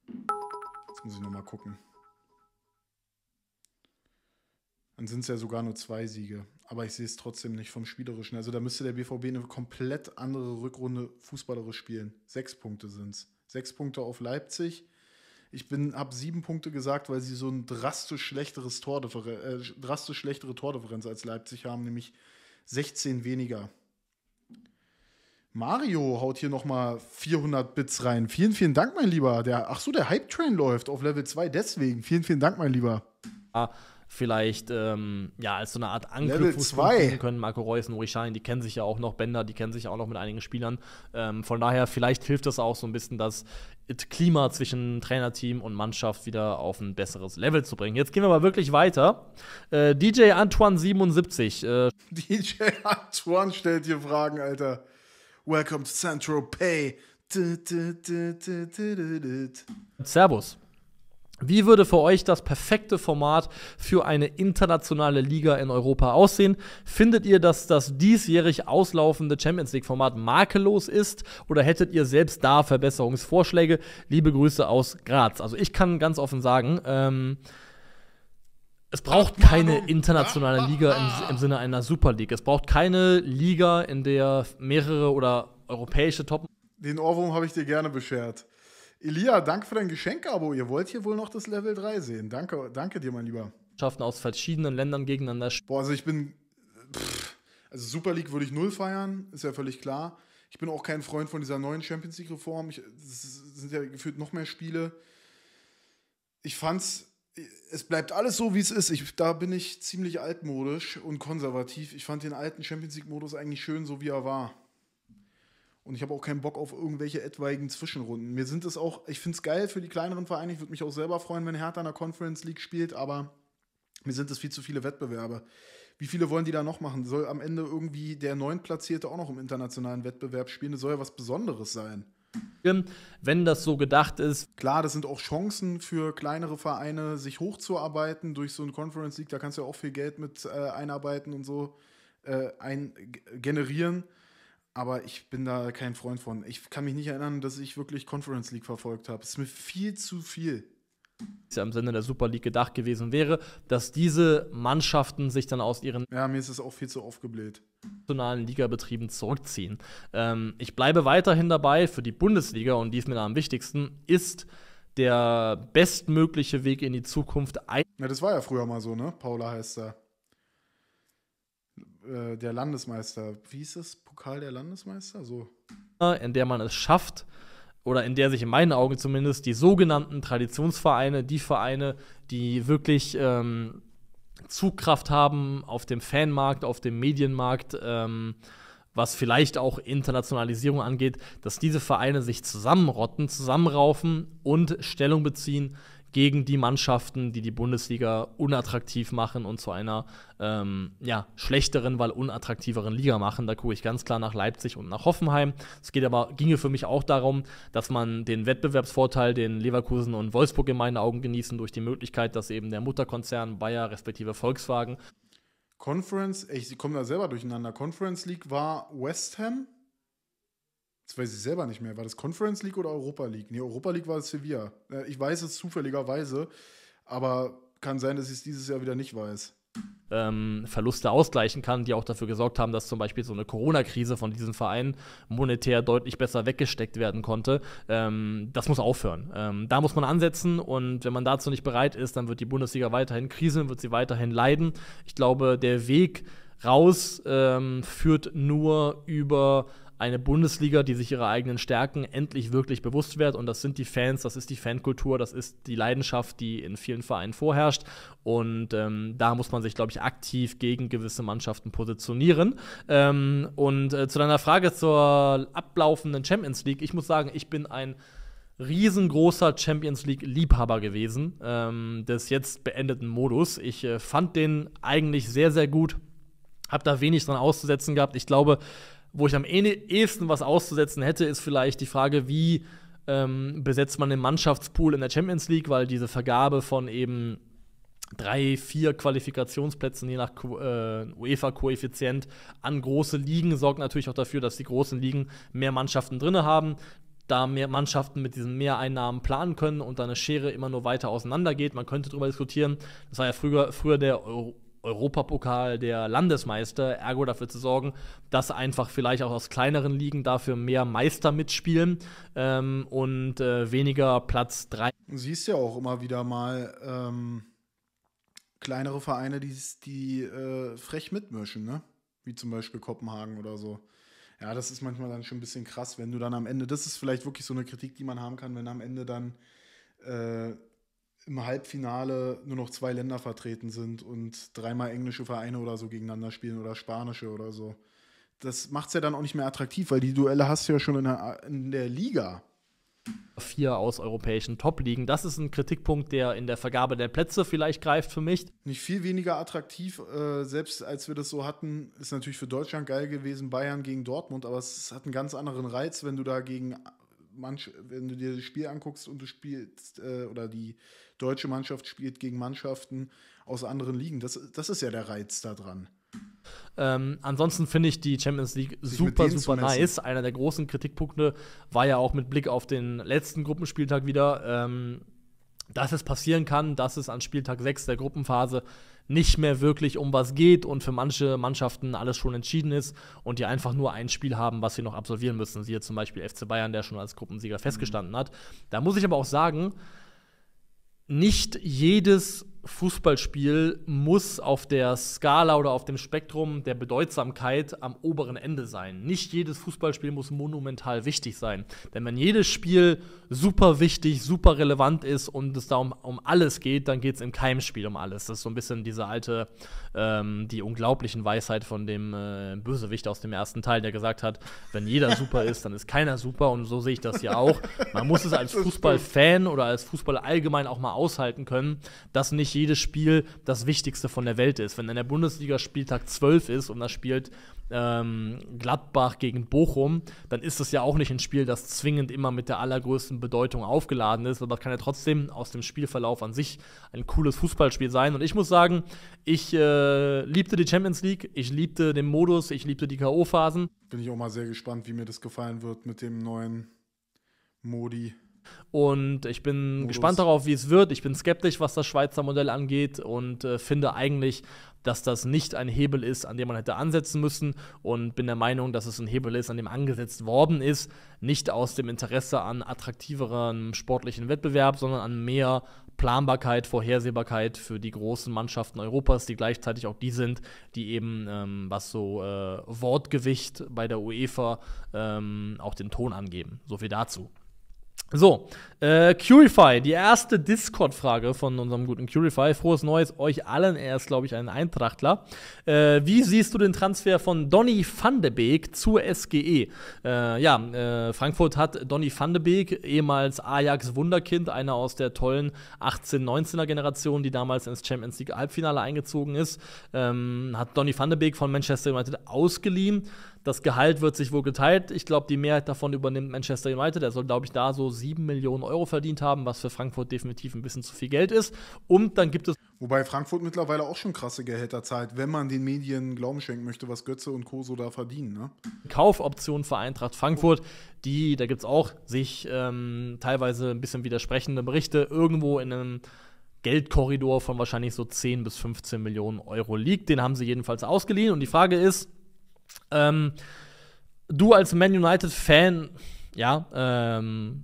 Jetzt muss ich nochmal gucken. Dann sind es ja sogar nur zwei Siege. Aber ich sehe es trotzdem nicht vom Spielerischen. Also da müsste der BVB eine komplett andere Rückrunde fußballerisch spielen. Sechs Punkte sind es. Sechs Punkte auf Leipzig. Ich habe sieben Punkte gesagt, weil sie so ein drastisch, schlechteres Tordiffer äh, drastisch schlechtere Tordifferenz als Leipzig haben, nämlich 16 weniger. Mario haut hier nochmal 400 Bits rein. Vielen, vielen Dank, mein Lieber. Der, ach so, der Hype-Train läuft auf Level 2, deswegen. Vielen, vielen Dank, mein Lieber. Ah, vielleicht, ähm, ja, als so eine Art Angriffspunkt können. Marco Reus und Uri Rishain, die kennen sich ja auch noch, Bender, die kennen sich ja auch noch mit einigen Spielern. Ähm, von daher, vielleicht hilft das auch so ein bisschen, das Klima zwischen Trainerteam und Mannschaft wieder auf ein besseres Level zu bringen. Jetzt gehen wir mal wirklich weiter. Äh, DJ Antoine77. Äh DJ Antoine stellt hier Fragen, Alter. Welcome to Central Pay. Servus. Wie würde für euch das perfekte Format für eine internationale Liga in Europa aussehen? Findet ihr, dass das diesjährig auslaufende Champions League-Format makellos ist oder hättet ihr selbst da Verbesserungsvorschläge? Liebe Grüße aus Graz. Also ich kann ganz offen sagen, ähm, es braucht keine internationale Liga im, im Sinne einer Super League. Es braucht keine Liga, in der mehrere oder europäische Top. Den Ohrwurm habe ich dir gerne beschert. Elia, danke für dein Geschenk-Abo. Ihr wollt hier wohl noch das Level 3 sehen. Danke, danke dir, mein Lieber. Schaffen aus verschiedenen Ländern gegeneinander. Boah, also ich bin. Pff, also Super League würde ich null feiern, ist ja völlig klar. Ich bin auch kein Freund von dieser neuen Champions League-Reform. Es sind ja gefühlt noch mehr Spiele. Ich fand's es bleibt alles so, wie es ist. Ich, da bin ich ziemlich altmodisch und konservativ. Ich fand den alten Champions League-Modus eigentlich schön, so wie er war. Und ich habe auch keinen Bock auf irgendwelche etwaigen Zwischenrunden. Mir sind es auch, ich finde es geil für die kleineren Vereine. Ich würde mich auch selber freuen, wenn Hertha in der Conference League spielt, aber mir sind es viel zu viele Wettbewerbe. Wie viele wollen die da noch machen? Soll am Ende irgendwie der Neuntplatzierte auch noch im internationalen Wettbewerb spielen? Das soll ja was Besonderes sein wenn das so gedacht ist. Klar, das sind auch Chancen für kleinere Vereine, sich hochzuarbeiten durch so ein Conference League. Da kannst du ja auch viel Geld mit äh, einarbeiten und so äh, ein, generieren. Aber ich bin da kein Freund von. Ich kann mich nicht erinnern, dass ich wirklich Conference League verfolgt habe. Es ist mir viel zu viel es ja im Sinne der Super League gedacht gewesen wäre, dass diese Mannschaften sich dann aus ihren ja, mir ist es auch viel zu aufgebläht. nationalen Ligabetrieben zurückziehen. Ähm, ich bleibe weiterhin dabei, für die Bundesliga, und die ist mir am wichtigsten, ist der bestmögliche Weg in die Zukunft ein. Ja, das war ja früher mal so, ne? Paula heißt er. Äh, der Landesmeister. Wie hieß es? Pokal der Landesmeister? So. In der man es schafft, oder in der sich in meinen Augen zumindest die sogenannten Traditionsvereine, die Vereine, die wirklich ähm, Zugkraft haben auf dem Fanmarkt, auf dem Medienmarkt, ähm, was vielleicht auch Internationalisierung angeht, dass diese Vereine sich zusammenrotten, zusammenraufen und Stellung beziehen gegen die Mannschaften, die die Bundesliga unattraktiv machen und zu einer ähm, ja, schlechteren, weil unattraktiveren Liga machen. Da gucke ich ganz klar nach Leipzig und nach Hoffenheim. Es geht aber, ginge für mich auch darum, dass man den Wettbewerbsvorteil, den Leverkusen und Wolfsburg in meinen Augen genießen, durch die Möglichkeit, dass eben der Mutterkonzern Bayer respektive Volkswagen Conference, ich komme da selber durcheinander. Conference League war West Ham, das weiß ich selber nicht mehr. War das Conference League oder Europa League? Nee, Europa League war es Sevilla. Äh, ich weiß es zufälligerweise, aber kann sein, dass ich es dieses Jahr wieder nicht weiß. Ähm, Verluste ausgleichen kann, die auch dafür gesorgt haben, dass zum Beispiel so eine Corona-Krise von diesem Verein monetär deutlich besser weggesteckt werden konnte. Ähm, das muss aufhören. Ähm, da muss man ansetzen und wenn man dazu nicht bereit ist, dann wird die Bundesliga weiterhin kriseln, wird sie weiterhin leiden. Ich glaube, der Weg raus ähm, führt nur über eine Bundesliga, die sich ihrer eigenen Stärken endlich wirklich bewusst wird. Und das sind die Fans, das ist die Fankultur, das ist die Leidenschaft, die in vielen Vereinen vorherrscht. Und ähm, da muss man sich, glaube ich, aktiv gegen gewisse Mannschaften positionieren. Ähm, und äh, zu deiner Frage zur ablaufenden Champions League, ich muss sagen, ich bin ein riesengroßer Champions League-Liebhaber gewesen ähm, des jetzt beendeten Modus. Ich äh, fand den eigentlich sehr, sehr gut. Hab da wenig dran auszusetzen gehabt. Ich glaube, wo ich am ehesten was auszusetzen hätte, ist vielleicht die Frage, wie ähm, besetzt man den Mannschaftspool in der Champions League, weil diese Vergabe von eben drei, vier Qualifikationsplätzen je nach äh, UEFA-Koeffizient an große Ligen sorgt natürlich auch dafür, dass die großen Ligen mehr Mannschaften drin haben, da mehr Mannschaften mit diesen Mehreinnahmen planen können und da eine Schere immer nur weiter auseinander geht. Man könnte darüber diskutieren. Das war ja früher, früher der Euro Europapokal der Landesmeister, ergo dafür zu sorgen, dass einfach vielleicht auch aus kleineren Ligen dafür mehr Meister mitspielen ähm, und äh, weniger Platz 3. Siehst ja auch immer wieder mal ähm, kleinere Vereine, die, die äh, frech mitmischen, ne? Wie zum Beispiel Kopenhagen oder so. Ja, das ist manchmal dann schon ein bisschen krass, wenn du dann am Ende, das ist vielleicht wirklich so eine Kritik, die man haben kann, wenn am Ende dann äh, im Halbfinale nur noch zwei Länder vertreten sind und dreimal englische Vereine oder so gegeneinander spielen oder spanische oder so. Das macht es ja dann auch nicht mehr attraktiv, weil die Duelle hast du ja schon in der, in der Liga. Vier aus europäischen Top-Ligen. Das ist ein Kritikpunkt, der in der Vergabe der Plätze vielleicht greift für mich. Nicht viel weniger attraktiv, äh, selbst als wir das so hatten, ist natürlich für Deutschland geil gewesen, Bayern gegen Dortmund, aber es hat einen ganz anderen Reiz, wenn du da gegen manch, wenn du dir das Spiel anguckst und du spielst äh, oder die Deutsche Mannschaft spielt gegen Mannschaften aus anderen Ligen. Das, das ist ja der Reiz daran. Ähm, ansonsten finde ich die Champions League Sich super, super nice. Einer der großen Kritikpunkte war ja auch mit Blick auf den letzten Gruppenspieltag wieder, ähm, dass es passieren kann, dass es an Spieltag 6 der Gruppenphase nicht mehr wirklich um was geht und für manche Mannschaften alles schon entschieden ist und die einfach nur ein Spiel haben, was sie noch absolvieren müssen. Siehe zum Beispiel FC Bayern, der schon als Gruppensieger mhm. festgestanden hat. Da muss ich aber auch sagen, nicht jedes Fußballspiel muss auf der Skala oder auf dem Spektrum der Bedeutsamkeit am oberen Ende sein. Nicht jedes Fußballspiel muss monumental wichtig sein. Denn wenn jedes Spiel super wichtig, super relevant ist und es da um, um alles geht, dann geht es in keinem Spiel um alles. Das ist so ein bisschen diese alte, ähm, die unglaublichen Weisheit von dem äh, Bösewicht aus dem ersten Teil, der gesagt hat, wenn jeder super ist, dann ist keiner super. Und so sehe ich das ja auch. Man muss es als Fußballfan oder als Fußballer allgemein auch mal aushalten können, dass nicht jedes Spiel das Wichtigste von der Welt ist. Wenn in der Bundesliga Spieltag 12 ist und da spielt ähm, Gladbach gegen Bochum, dann ist das ja auch nicht ein Spiel, das zwingend immer mit der allergrößten Bedeutung aufgeladen ist, aber kann ja trotzdem aus dem Spielverlauf an sich ein cooles Fußballspiel sein. Und ich muss sagen, ich äh, liebte die Champions League, ich liebte den Modus, ich liebte die K.O.-Phasen. Bin ich auch mal sehr gespannt, wie mir das gefallen wird mit dem neuen Modi. Und ich bin Modus. gespannt darauf, wie es wird. Ich bin skeptisch, was das Schweizer Modell angeht und äh, finde eigentlich, dass das nicht ein Hebel ist, an dem man hätte ansetzen müssen und bin der Meinung, dass es ein Hebel ist, an dem angesetzt worden ist, nicht aus dem Interesse an attraktiveren sportlichen Wettbewerb, sondern an mehr Planbarkeit, Vorhersehbarkeit für die großen Mannschaften Europas, die gleichzeitig auch die sind, die eben, ähm, was so äh, Wortgewicht bei der UEFA ähm, auch den Ton angeben. So viel dazu. So, äh, Curify, die erste Discord-Frage von unserem guten Curify. Frohes Neues euch allen. Er ist, glaube ich, ein Eintrachtler. Äh, wie siehst du den Transfer von Donny van de Beek zur SGE? Äh, ja, äh, Frankfurt hat Donny van de Beek, ehemals Ajax-Wunderkind, einer aus der tollen 18-19er-Generation, die damals ins Champions League-Halbfinale eingezogen ist, ähm, hat Donny van de Beek von Manchester United ausgeliehen das Gehalt wird sich wohl geteilt. Ich glaube, die Mehrheit davon übernimmt Manchester United. Der soll, glaube ich, da so 7 Millionen Euro verdient haben, was für Frankfurt definitiv ein bisschen zu viel Geld ist. Und dann gibt es. Wobei Frankfurt mittlerweile auch schon krasse Gehälter zahlt, wenn man den Medien Glauben schenken möchte, was Götze und Co. so da verdienen. Ne? Kaufoption für Eintracht Frankfurt, die, da gibt es auch sich ähm, teilweise ein bisschen widersprechende Berichte, irgendwo in einem. Geldkorridor von wahrscheinlich so 10 bis 15 Millionen Euro liegt. Den haben sie jedenfalls ausgeliehen. Und die Frage ist, ähm, du als Man United-Fan, ja, ähm,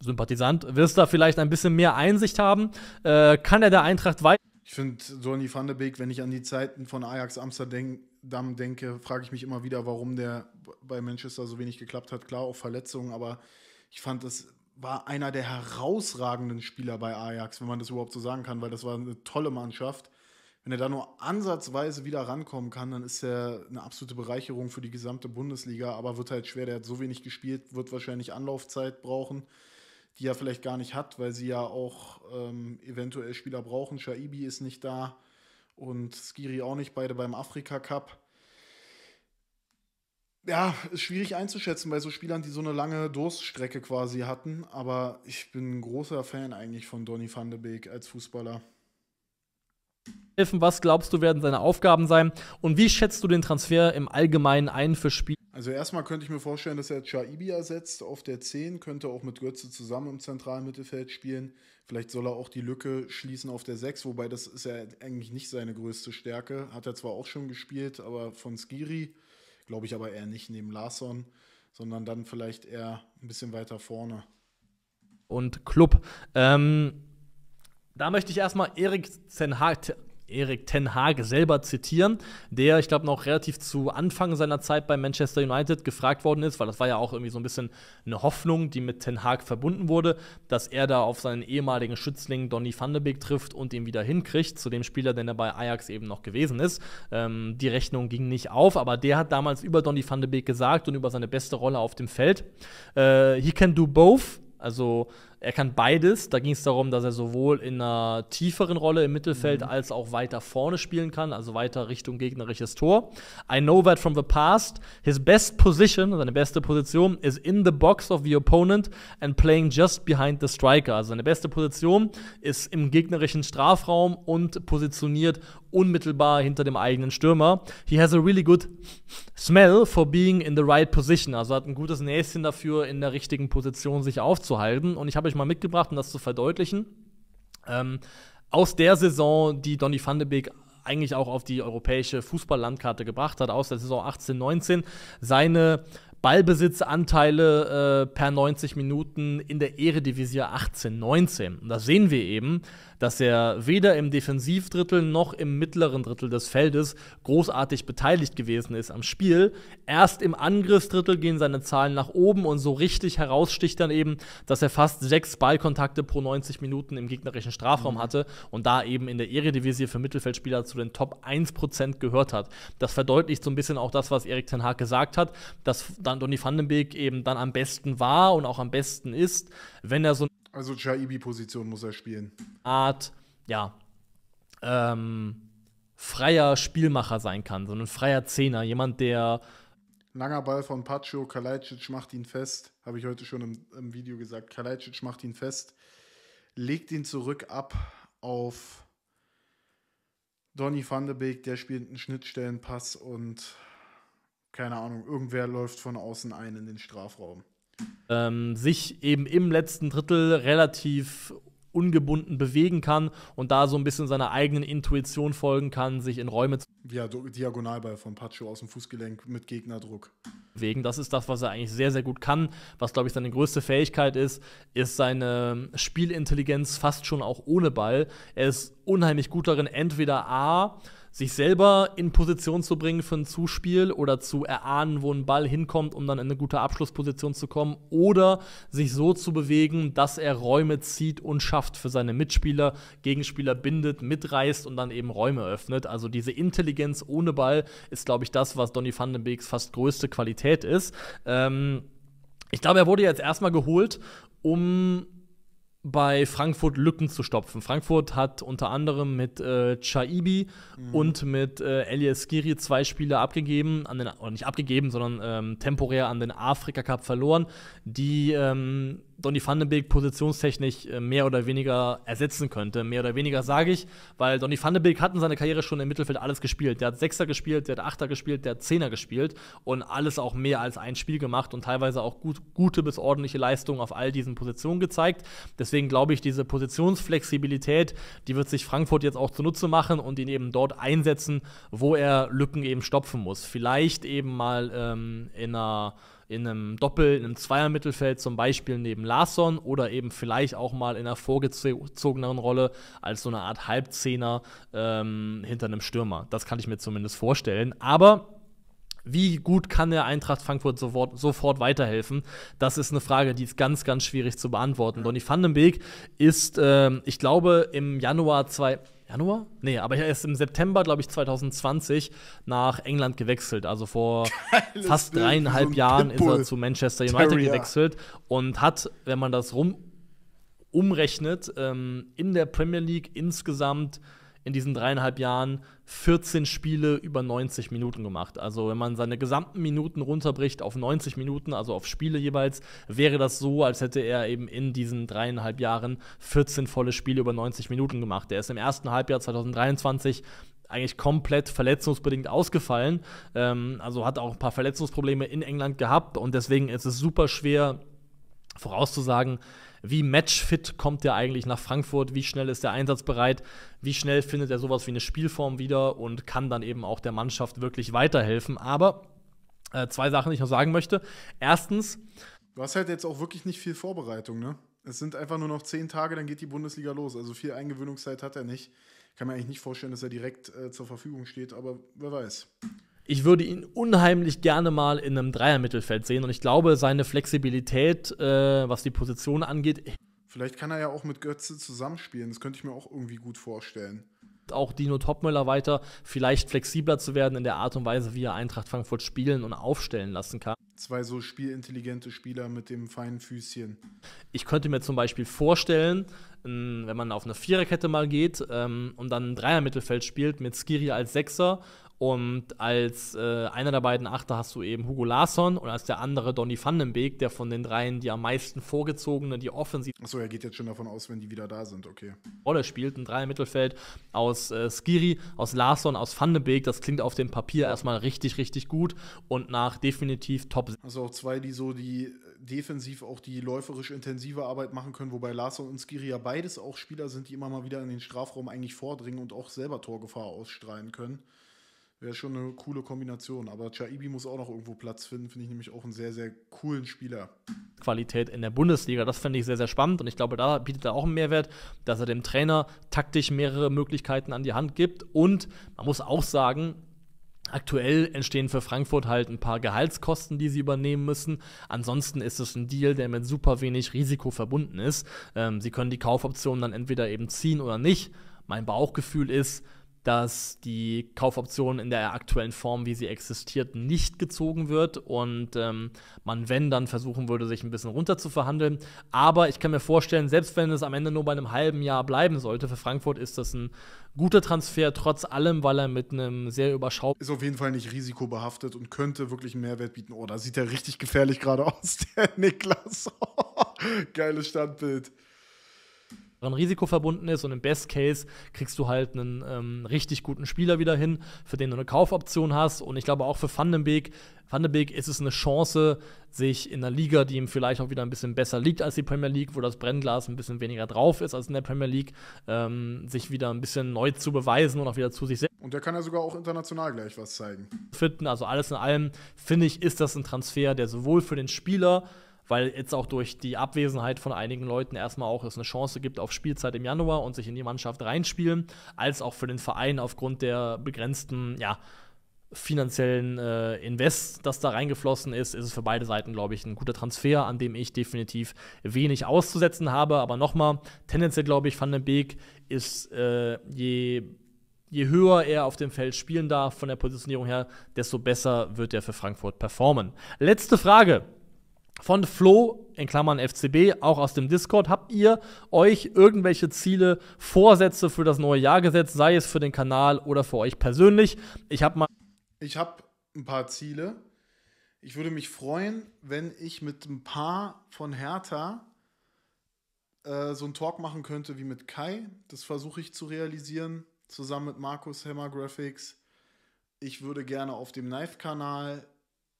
Sympathisant, wirst da vielleicht ein bisschen mehr Einsicht haben. Äh, kann er der Eintracht weiter? Ich finde, Johnny van der Beek, wenn ich an die Zeiten von Ajax Amsterdam denke, frage ich mich immer wieder, warum der bei Manchester so wenig geklappt hat. Klar, auch Verletzungen, aber ich fand, das war einer der herausragenden Spieler bei Ajax, wenn man das überhaupt so sagen kann, weil das war eine tolle Mannschaft wenn er da nur ansatzweise wieder rankommen kann, dann ist er eine absolute Bereicherung für die gesamte Bundesliga, aber wird halt schwer. Der hat so wenig gespielt, wird wahrscheinlich Anlaufzeit brauchen, die er vielleicht gar nicht hat, weil sie ja auch ähm, eventuell Spieler brauchen. Shaibi ist nicht da und Skiri auch nicht, beide beim Afrika Cup. Ja, ist schwierig einzuschätzen bei so Spielern, die so eine lange Durststrecke quasi hatten. Aber ich bin ein großer Fan eigentlich von Donny van de Beek als Fußballer. Was glaubst du, werden seine Aufgaben sein? Und wie schätzt du den Transfer im Allgemeinen ein für Spiel? Also erstmal könnte ich mir vorstellen, dass er Chaibi ersetzt auf der 10, könnte auch mit Götze zusammen im zentralen Mittelfeld spielen. Vielleicht soll er auch die Lücke schließen auf der 6, wobei das ist ja eigentlich nicht seine größte Stärke. Hat er zwar auch schon gespielt, aber von Skiri, glaube ich aber eher nicht neben Larsson, sondern dann vielleicht eher ein bisschen weiter vorne. Und Club. Ähm da möchte ich erstmal Erik Ten Hag, Erik Ten Hag selber zitieren, der, ich glaube, noch relativ zu Anfang seiner Zeit bei Manchester United gefragt worden ist, weil das war ja auch irgendwie so ein bisschen eine Hoffnung, die mit Ten Hag verbunden wurde, dass er da auf seinen ehemaligen Schützling Donny van de Beek trifft und ihn wieder hinkriegt, zu dem Spieler, den er bei Ajax eben noch gewesen ist. Ähm, die Rechnung ging nicht auf, aber der hat damals über Donny van de Beek gesagt und über seine beste Rolle auf dem Feld: äh, He can do both, also er kann beides. Da ging es darum, dass er sowohl in einer tieferen Rolle im Mittelfeld mhm. als auch weiter vorne spielen kann, also weiter Richtung gegnerisches Tor. I know that from the past. His best position, seine beste Position, is in the box of the opponent and playing just behind the striker. Also seine beste Position ist im gegnerischen Strafraum und positioniert unmittelbar hinter dem eigenen Stürmer. He has a really good smell for being in the right position. Also hat ein gutes Näschen dafür, in der richtigen Position sich aufzuhalten. Und ich habe euch mal mitgebracht, um das zu verdeutlichen. Ähm, aus der Saison, die Donny van de Beek eigentlich auch auf die europäische Fußballlandkarte gebracht hat, aus der Saison 18, 19, seine Ballbesitzanteile äh, per 90 Minuten in der Eredivisie 18, 19. Und da sehen wir eben, dass er weder im Defensivdrittel noch im mittleren Drittel des Feldes großartig beteiligt gewesen ist am Spiel. Erst im Angriffsdrittel gehen seine Zahlen nach oben und so richtig heraussticht dann eben, dass er fast sechs Ballkontakte pro 90 Minuten im gegnerischen Strafraum mhm. hatte und da eben in der Eredivisie für Mittelfeldspieler zu den Top 1% gehört hat. Das verdeutlicht so ein bisschen auch das, was Erik Ten Haag gesagt hat, dass dann Donny van den Beek eben dann am besten war und auch am besten ist, wenn er so also Chaibi-Position muss er spielen. Art, ja, ähm, freier Spielmacher sein kann, so ein freier Zehner, jemand, der Langer Ball von Pacho, Kalajdzic macht ihn fest. Habe ich heute schon im, im, Video gesagt. Kalajdzic macht ihn fest, legt ihn zurück ab auf Donny van de Beek. Der spielt einen Schnittstellenpass und keine Ahnung, irgendwer läuft von außen ein in den Strafraum ähm, sich eben im letzten Drittel relativ ungebunden bewegen kann und da so ein bisschen seiner eigenen Intuition folgen kann, sich in Räume zu. Ja, Diagonalball von Pacho aus dem Fußgelenk mit Gegnerdruck. Wegen, das ist das, was er eigentlich sehr, sehr gut kann. Was, glaube ich, seine größte Fähigkeit ist, ist seine Spielintelligenz fast schon auch ohne Ball. Er ist unheimlich gut darin, entweder A, sich selber in Position zu bringen für ein Zuspiel oder zu erahnen, wo ein Ball hinkommt, um dann in eine gute Abschlussposition zu kommen oder sich so zu bewegen, dass er Räume zieht und schafft für seine Mitspieler, Gegenspieler bindet, mitreißt und dann eben Räume öffnet. Also diese Intelligenz ohne Ball ist, glaube ich, das, was Donny van den Beeks fast größte Qualität ist. Ähm, ich glaube, er wurde jetzt erstmal geholt, um bei Frankfurt Lücken zu stopfen. Frankfurt hat unter anderem mit äh, Chaibi mhm. und mit äh, Elias Giri zwei Spiele abgegeben, an den, oder nicht abgegeben, sondern ähm, temporär an den Afrika Cup verloren, die ähm, Donny van den Beek positionstechnisch äh, mehr oder weniger ersetzen könnte. Mehr oder weniger sage ich, weil Donny van den Beek hat in seiner Karriere schon im Mittelfeld alles gespielt. Der hat Sechser gespielt, der hat Achter gespielt, der hat Zehner gespielt und alles auch mehr als ein Spiel gemacht und teilweise auch gut, gute bis ordentliche Leistungen auf all diesen Positionen gezeigt. Deswegen glaube ich, diese Positionsflexibilität, die wird sich Frankfurt jetzt auch zunutze machen und ihn eben dort einsetzen, wo er Lücken eben stopfen muss. Vielleicht eben mal ähm, in einer in einem Doppel, in einem Zweier-Mittelfeld zum Beispiel neben Larsson oder eben vielleicht auch mal in einer vorgezogeneren Rolle als so eine Art Halbzehner ähm, hinter einem Stürmer. Das kann ich mir zumindest vorstellen. Aber wie gut kann der Eintracht Frankfurt sofort, sofort, weiterhelfen? Das ist eine Frage, die ist ganz, ganz schwierig zu beantworten. Donny van den Beek ist, äh, ich glaube, im Januar zwei, Januar? Nee, aber er ist im September, glaube ich, 2020 nach England gewechselt. Also vor Geiles fast Bild, dreieinhalb so Jahren ist er zu Manchester United Terrier. gewechselt und hat, wenn man das rum umrechnet, ähm, in der Premier League insgesamt in diesen dreieinhalb Jahren 14 Spiele über 90 Minuten gemacht. Also wenn man seine gesamten Minuten runterbricht auf 90 Minuten, also auf Spiele jeweils, wäre das so, als hätte er eben in diesen dreieinhalb Jahren 14 volle Spiele über 90 Minuten gemacht. Er ist im ersten Halbjahr 2023 eigentlich komplett verletzungsbedingt ausgefallen. Ähm, also hat auch ein paar Verletzungsprobleme in England gehabt und deswegen ist es super schwer vorauszusagen, wie matchfit kommt der eigentlich nach Frankfurt? Wie schnell ist der einsatzbereit? Wie schnell findet er sowas wie eine Spielform wieder und kann dann eben auch der Mannschaft wirklich weiterhelfen? Aber äh, zwei Sachen, die ich noch sagen möchte. Erstens. Du hast halt jetzt auch wirklich nicht viel Vorbereitung, ne? Es sind einfach nur noch zehn Tage, dann geht die Bundesliga los. Also viel Eingewöhnungszeit hat er nicht. Kann man eigentlich nicht vorstellen, dass er direkt äh, zur Verfügung steht, aber wer weiß ich würde ihn unheimlich gerne mal in einem Dreier-Mittelfeld sehen und ich glaube, seine Flexibilität, äh, was die Position angeht. Vielleicht kann er ja auch mit Götze zusammenspielen, das könnte ich mir auch irgendwie gut vorstellen. Auch Dino Topmüller weiter, vielleicht flexibler zu werden in der Art und Weise, wie er Eintracht Frankfurt spielen und aufstellen lassen kann. Zwei so spielintelligente Spieler mit dem feinen Füßchen. Ich könnte mir zum Beispiel vorstellen, wenn man auf eine Viererkette mal geht ähm, und dann ein Dreier-Mittelfeld spielt mit Skiri als Sechser und als äh, einer der beiden Achter hast du eben Hugo Larsson und als der andere Donny van den Beek, der von den dreien die am meisten vorgezogene, die offensiv. Achso, er geht jetzt schon davon aus, wenn die wieder da sind, okay. Rolle spielt, ein Dreier Mittelfeld aus äh, Skiri, aus Larsson, aus van den Beek. Das klingt auf dem Papier erstmal richtig, richtig gut und nach definitiv top. Also auch zwei, die so die defensiv auch die läuferisch intensive Arbeit machen können, wobei Larsson und Skiri ja beides auch Spieler sind, die immer mal wieder in den Strafraum eigentlich vordringen und auch selber Torgefahr ausstrahlen können wäre schon eine coole Kombination. Aber Chaibi muss auch noch irgendwo Platz finden, finde ich nämlich auch einen sehr, sehr coolen Spieler. Qualität in der Bundesliga, das finde ich sehr, sehr spannend und ich glaube, da bietet er auch einen Mehrwert, dass er dem Trainer taktisch mehrere Möglichkeiten an die Hand gibt und man muss auch sagen, Aktuell entstehen für Frankfurt halt ein paar Gehaltskosten, die sie übernehmen müssen. Ansonsten ist es ein Deal, der mit super wenig Risiko verbunden ist. Ähm, sie können die Kaufoptionen dann entweder eben ziehen oder nicht. Mein Bauchgefühl ist, dass die Kaufoption in der aktuellen Form, wie sie existiert, nicht gezogen wird und ähm, man, wenn, dann versuchen würde, sich ein bisschen runter zu verhandeln. Aber ich kann mir vorstellen, selbst wenn es am Ende nur bei einem halben Jahr bleiben sollte, für Frankfurt ist das ein guter Transfer, trotz allem, weil er mit einem sehr überschaubaren. Ist auf jeden Fall nicht risikobehaftet und könnte wirklich einen Mehrwert bieten. Oh, da sieht er richtig gefährlich gerade aus, der Niklas. Geiles Standbild ein Risiko verbunden ist. Und im Best Case kriegst du halt einen ähm, richtig guten Spieler wieder hin, für den du eine Kaufoption hast. Und ich glaube auch für Van den Beek, Van den Beek ist es eine Chance, sich in einer Liga, die ihm vielleicht auch wieder ein bisschen besser liegt als die Premier League, wo das Brennglas ein bisschen weniger drauf ist als in der Premier League, ähm, sich wieder ein bisschen neu zu beweisen und auch wieder zu sich selbst. Und der kann ja sogar auch international gleich was zeigen. Fitten, also alles in allem, finde ich, ist das ein Transfer, der sowohl für den Spieler weil jetzt auch durch die Abwesenheit von einigen Leuten erstmal auch es eine Chance gibt auf Spielzeit im Januar und sich in die Mannschaft reinspielen, als auch für den Verein aufgrund der begrenzten, ja, finanziellen äh, Invest, das da reingeflossen ist, ist es für beide Seiten, glaube ich, ein guter Transfer, an dem ich definitiv wenig auszusetzen habe. Aber nochmal, tendenziell, glaube ich, Van den Beek ist äh, je je höher er auf dem Feld spielen darf von der Positionierung her, desto besser wird er für Frankfurt performen. Letzte Frage von Flo, in Klammern FCB, auch aus dem Discord. Habt ihr euch irgendwelche Ziele, Vorsätze für das neue Jahr gesetzt, sei es für den Kanal oder für euch persönlich? Ich habe mal. Ich habe ein paar Ziele. Ich würde mich freuen, wenn ich mit ein paar von Hertha äh, so einen Talk machen könnte wie mit Kai. Das versuche ich zu realisieren, zusammen mit Markus Hammer Graphics. Ich würde gerne auf dem Knife-Kanal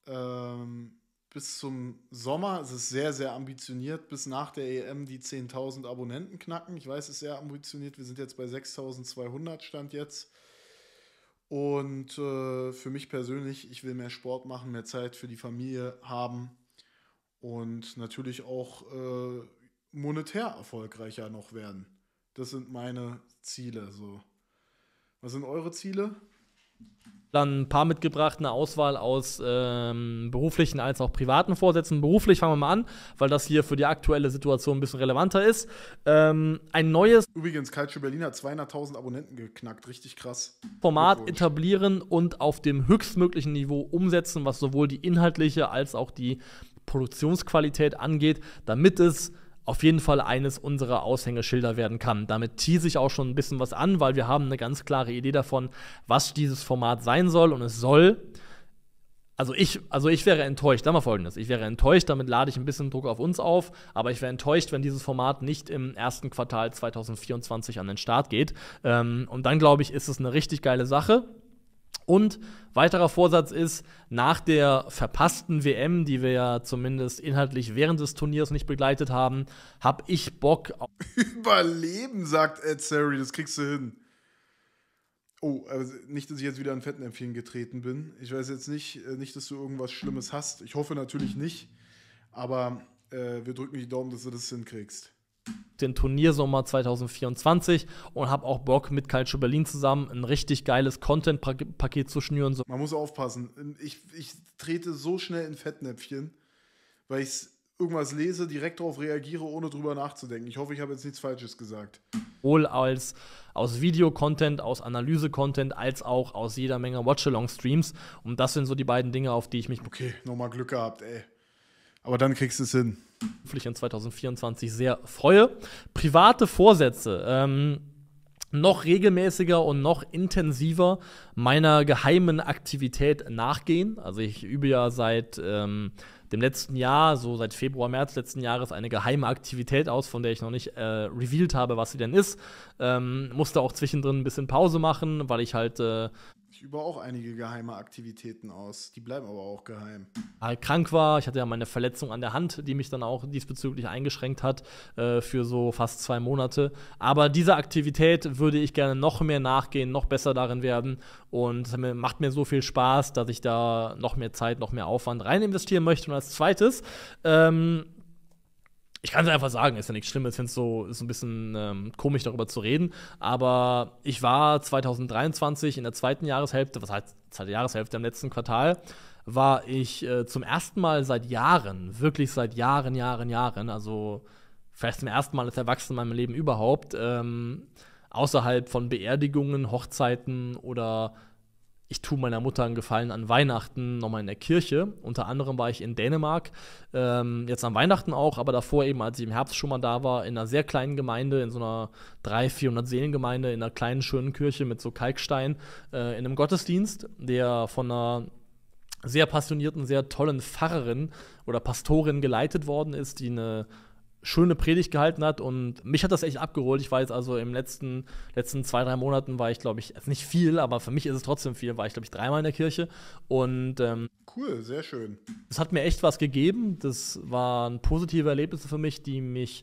ähm, bis zum Sommer, es ist sehr, sehr ambitioniert, bis nach der EM die 10.000 Abonnenten knacken. Ich weiß, es ist sehr ambitioniert. Wir sind jetzt bei 6.200 Stand jetzt. Und äh, für mich persönlich, ich will mehr Sport machen, mehr Zeit für die Familie haben und natürlich auch äh, monetär erfolgreicher noch werden. Das sind meine Ziele. So. Was sind eure Ziele? dann ein paar mitgebracht, eine Auswahl aus ähm, beruflichen als auch privaten Vorsätzen. Beruflich fangen wir mal an, weil das hier für die aktuelle Situation ein bisschen relevanter ist. Ähm, ein neues. Übrigens, Calcio Berlin hat 200.000 Abonnenten geknackt, richtig krass. Format etablieren und auf dem höchstmöglichen Niveau umsetzen, was sowohl die inhaltliche als auch die Produktionsqualität angeht, damit es auf jeden Fall eines unserer Aushängeschilder werden kann. Damit tease ich auch schon ein bisschen was an, weil wir haben eine ganz klare Idee davon, was dieses Format sein soll und es soll. Also ich, also ich wäre enttäuscht, sagen mal folgendes, ich wäre enttäuscht, damit lade ich ein bisschen Druck auf uns auf, aber ich wäre enttäuscht, wenn dieses Format nicht im ersten Quartal 2024 an den Start geht. Ähm, und dann glaube ich, ist es eine richtig geile Sache und weiterer Vorsatz ist, nach der verpassten WM, die wir ja zumindest inhaltlich während des Turniers nicht begleitet haben, habe ich Bock. auf. Überleben, sagt Ed Sari, das kriegst du hin. Oh, also nicht, dass ich jetzt wieder an Fettnäpfchen getreten bin. Ich weiß jetzt nicht, äh, nicht, dass du irgendwas Schlimmes hast. Ich hoffe natürlich nicht. Aber äh, wir drücken die Daumen, dass du das hinkriegst den Turniersommer 2024 und habe auch Bock, mit Calcio Berlin zusammen ein richtig geiles Content-Paket zu schnüren. Man muss aufpassen. Ich, ich trete so schnell in Fettnäpfchen, weil ich irgendwas lese, direkt darauf reagiere, ohne drüber nachzudenken. Ich hoffe, ich habe jetzt nichts Falsches gesagt. Sowohl als aus Video-Content, aus Analyse-Content, als auch aus jeder Menge watch along streams Und das sind so die beiden Dinge, auf die ich mich. Okay, nochmal Glück gehabt, ey. Aber dann kriegst du es hin. Ich in 2024 sehr freue. Private Vorsätze. Ähm, noch regelmäßiger und noch intensiver meiner geheimen Aktivität nachgehen. Also ich übe ja seit ähm, dem letzten Jahr, so seit Februar, März letzten Jahres, eine geheime Aktivität aus, von der ich noch nicht äh, revealed habe, was sie denn ist. Ähm, musste auch zwischendrin ein bisschen Pause machen, weil ich halt äh, ich übe auch einige geheime Aktivitäten aus. Die bleiben aber auch geheim. Weil krank war, ich hatte ja meine Verletzung an der Hand, die mich dann auch diesbezüglich eingeschränkt hat äh, für so fast zwei Monate. Aber dieser Aktivität würde ich gerne noch mehr nachgehen, noch besser darin werden. Und es macht mir so viel Spaß, dass ich da noch mehr Zeit, noch mehr Aufwand rein investieren möchte. Und als zweites, ähm, ich kann es einfach sagen, ist ja nichts Schlimmes. Ich es so ist ein bisschen ähm, komisch, darüber zu reden. Aber ich war 2023 in der zweiten Jahreshälfte, was heißt zweite Jahreshälfte im letzten Quartal, war ich äh, zum ersten Mal seit Jahren, wirklich seit Jahren, Jahren, Jahren, also vielleicht zum ersten Mal als Erwachsener in meinem Leben überhaupt, ähm, außerhalb von Beerdigungen, Hochzeiten oder ich tue meiner Mutter einen Gefallen an Weihnachten nochmal in der Kirche. Unter anderem war ich in Dänemark, ähm, jetzt an Weihnachten auch, aber davor eben, als ich im Herbst schon mal da war, in einer sehr kleinen Gemeinde, in so einer 300, 400 Seelengemeinde, in einer kleinen, schönen Kirche mit so Kalkstein, äh, in einem Gottesdienst, der von einer sehr passionierten, sehr tollen Pfarrerin oder Pastorin geleitet worden ist, die eine schöne Predigt gehalten hat und mich hat das echt abgeholt. Ich war jetzt also im letzten, letzten zwei, drei Monaten war ich, glaube ich, also nicht viel, aber für mich ist es trotzdem viel, war ich, glaube ich, dreimal in der Kirche und ähm, Cool, sehr schön. Es hat mir echt was gegeben. Das waren positive Erlebnisse für mich, die mich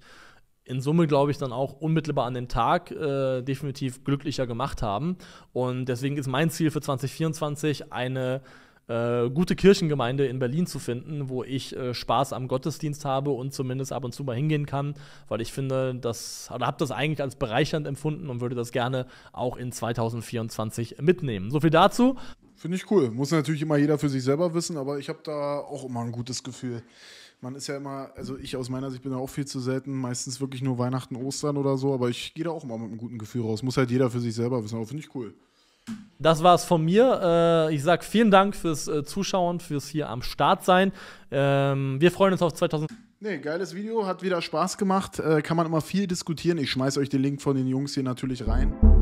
in Summe, glaube ich, dann auch unmittelbar an den Tag äh, definitiv glücklicher gemacht haben. Und deswegen ist mein Ziel für 2024 eine äh, gute Kirchengemeinde in Berlin zu finden, wo ich äh, Spaß am Gottesdienst habe und zumindest ab und zu mal hingehen kann, weil ich finde, das oder habe das eigentlich als bereichernd empfunden und würde das gerne auch in 2024 mitnehmen. So viel dazu. Finde ich cool. Muss natürlich immer jeder für sich selber wissen, aber ich habe da auch immer ein gutes Gefühl. Man ist ja immer, also ich aus meiner Sicht bin da auch viel zu selten, meistens wirklich nur Weihnachten, Ostern oder so, aber ich gehe da auch immer mit einem guten Gefühl raus. Muss halt jeder für sich selber wissen, aber finde ich cool das war's von mir. Äh, ich sag vielen Dank fürs äh, Zuschauen, fürs hier am Start sein. Ähm, wir freuen uns auf 2000. Nee, geiles Video, hat wieder Spaß gemacht. Äh, kann man immer viel diskutieren. Ich schmeiß euch den Link von den Jungs hier natürlich rein.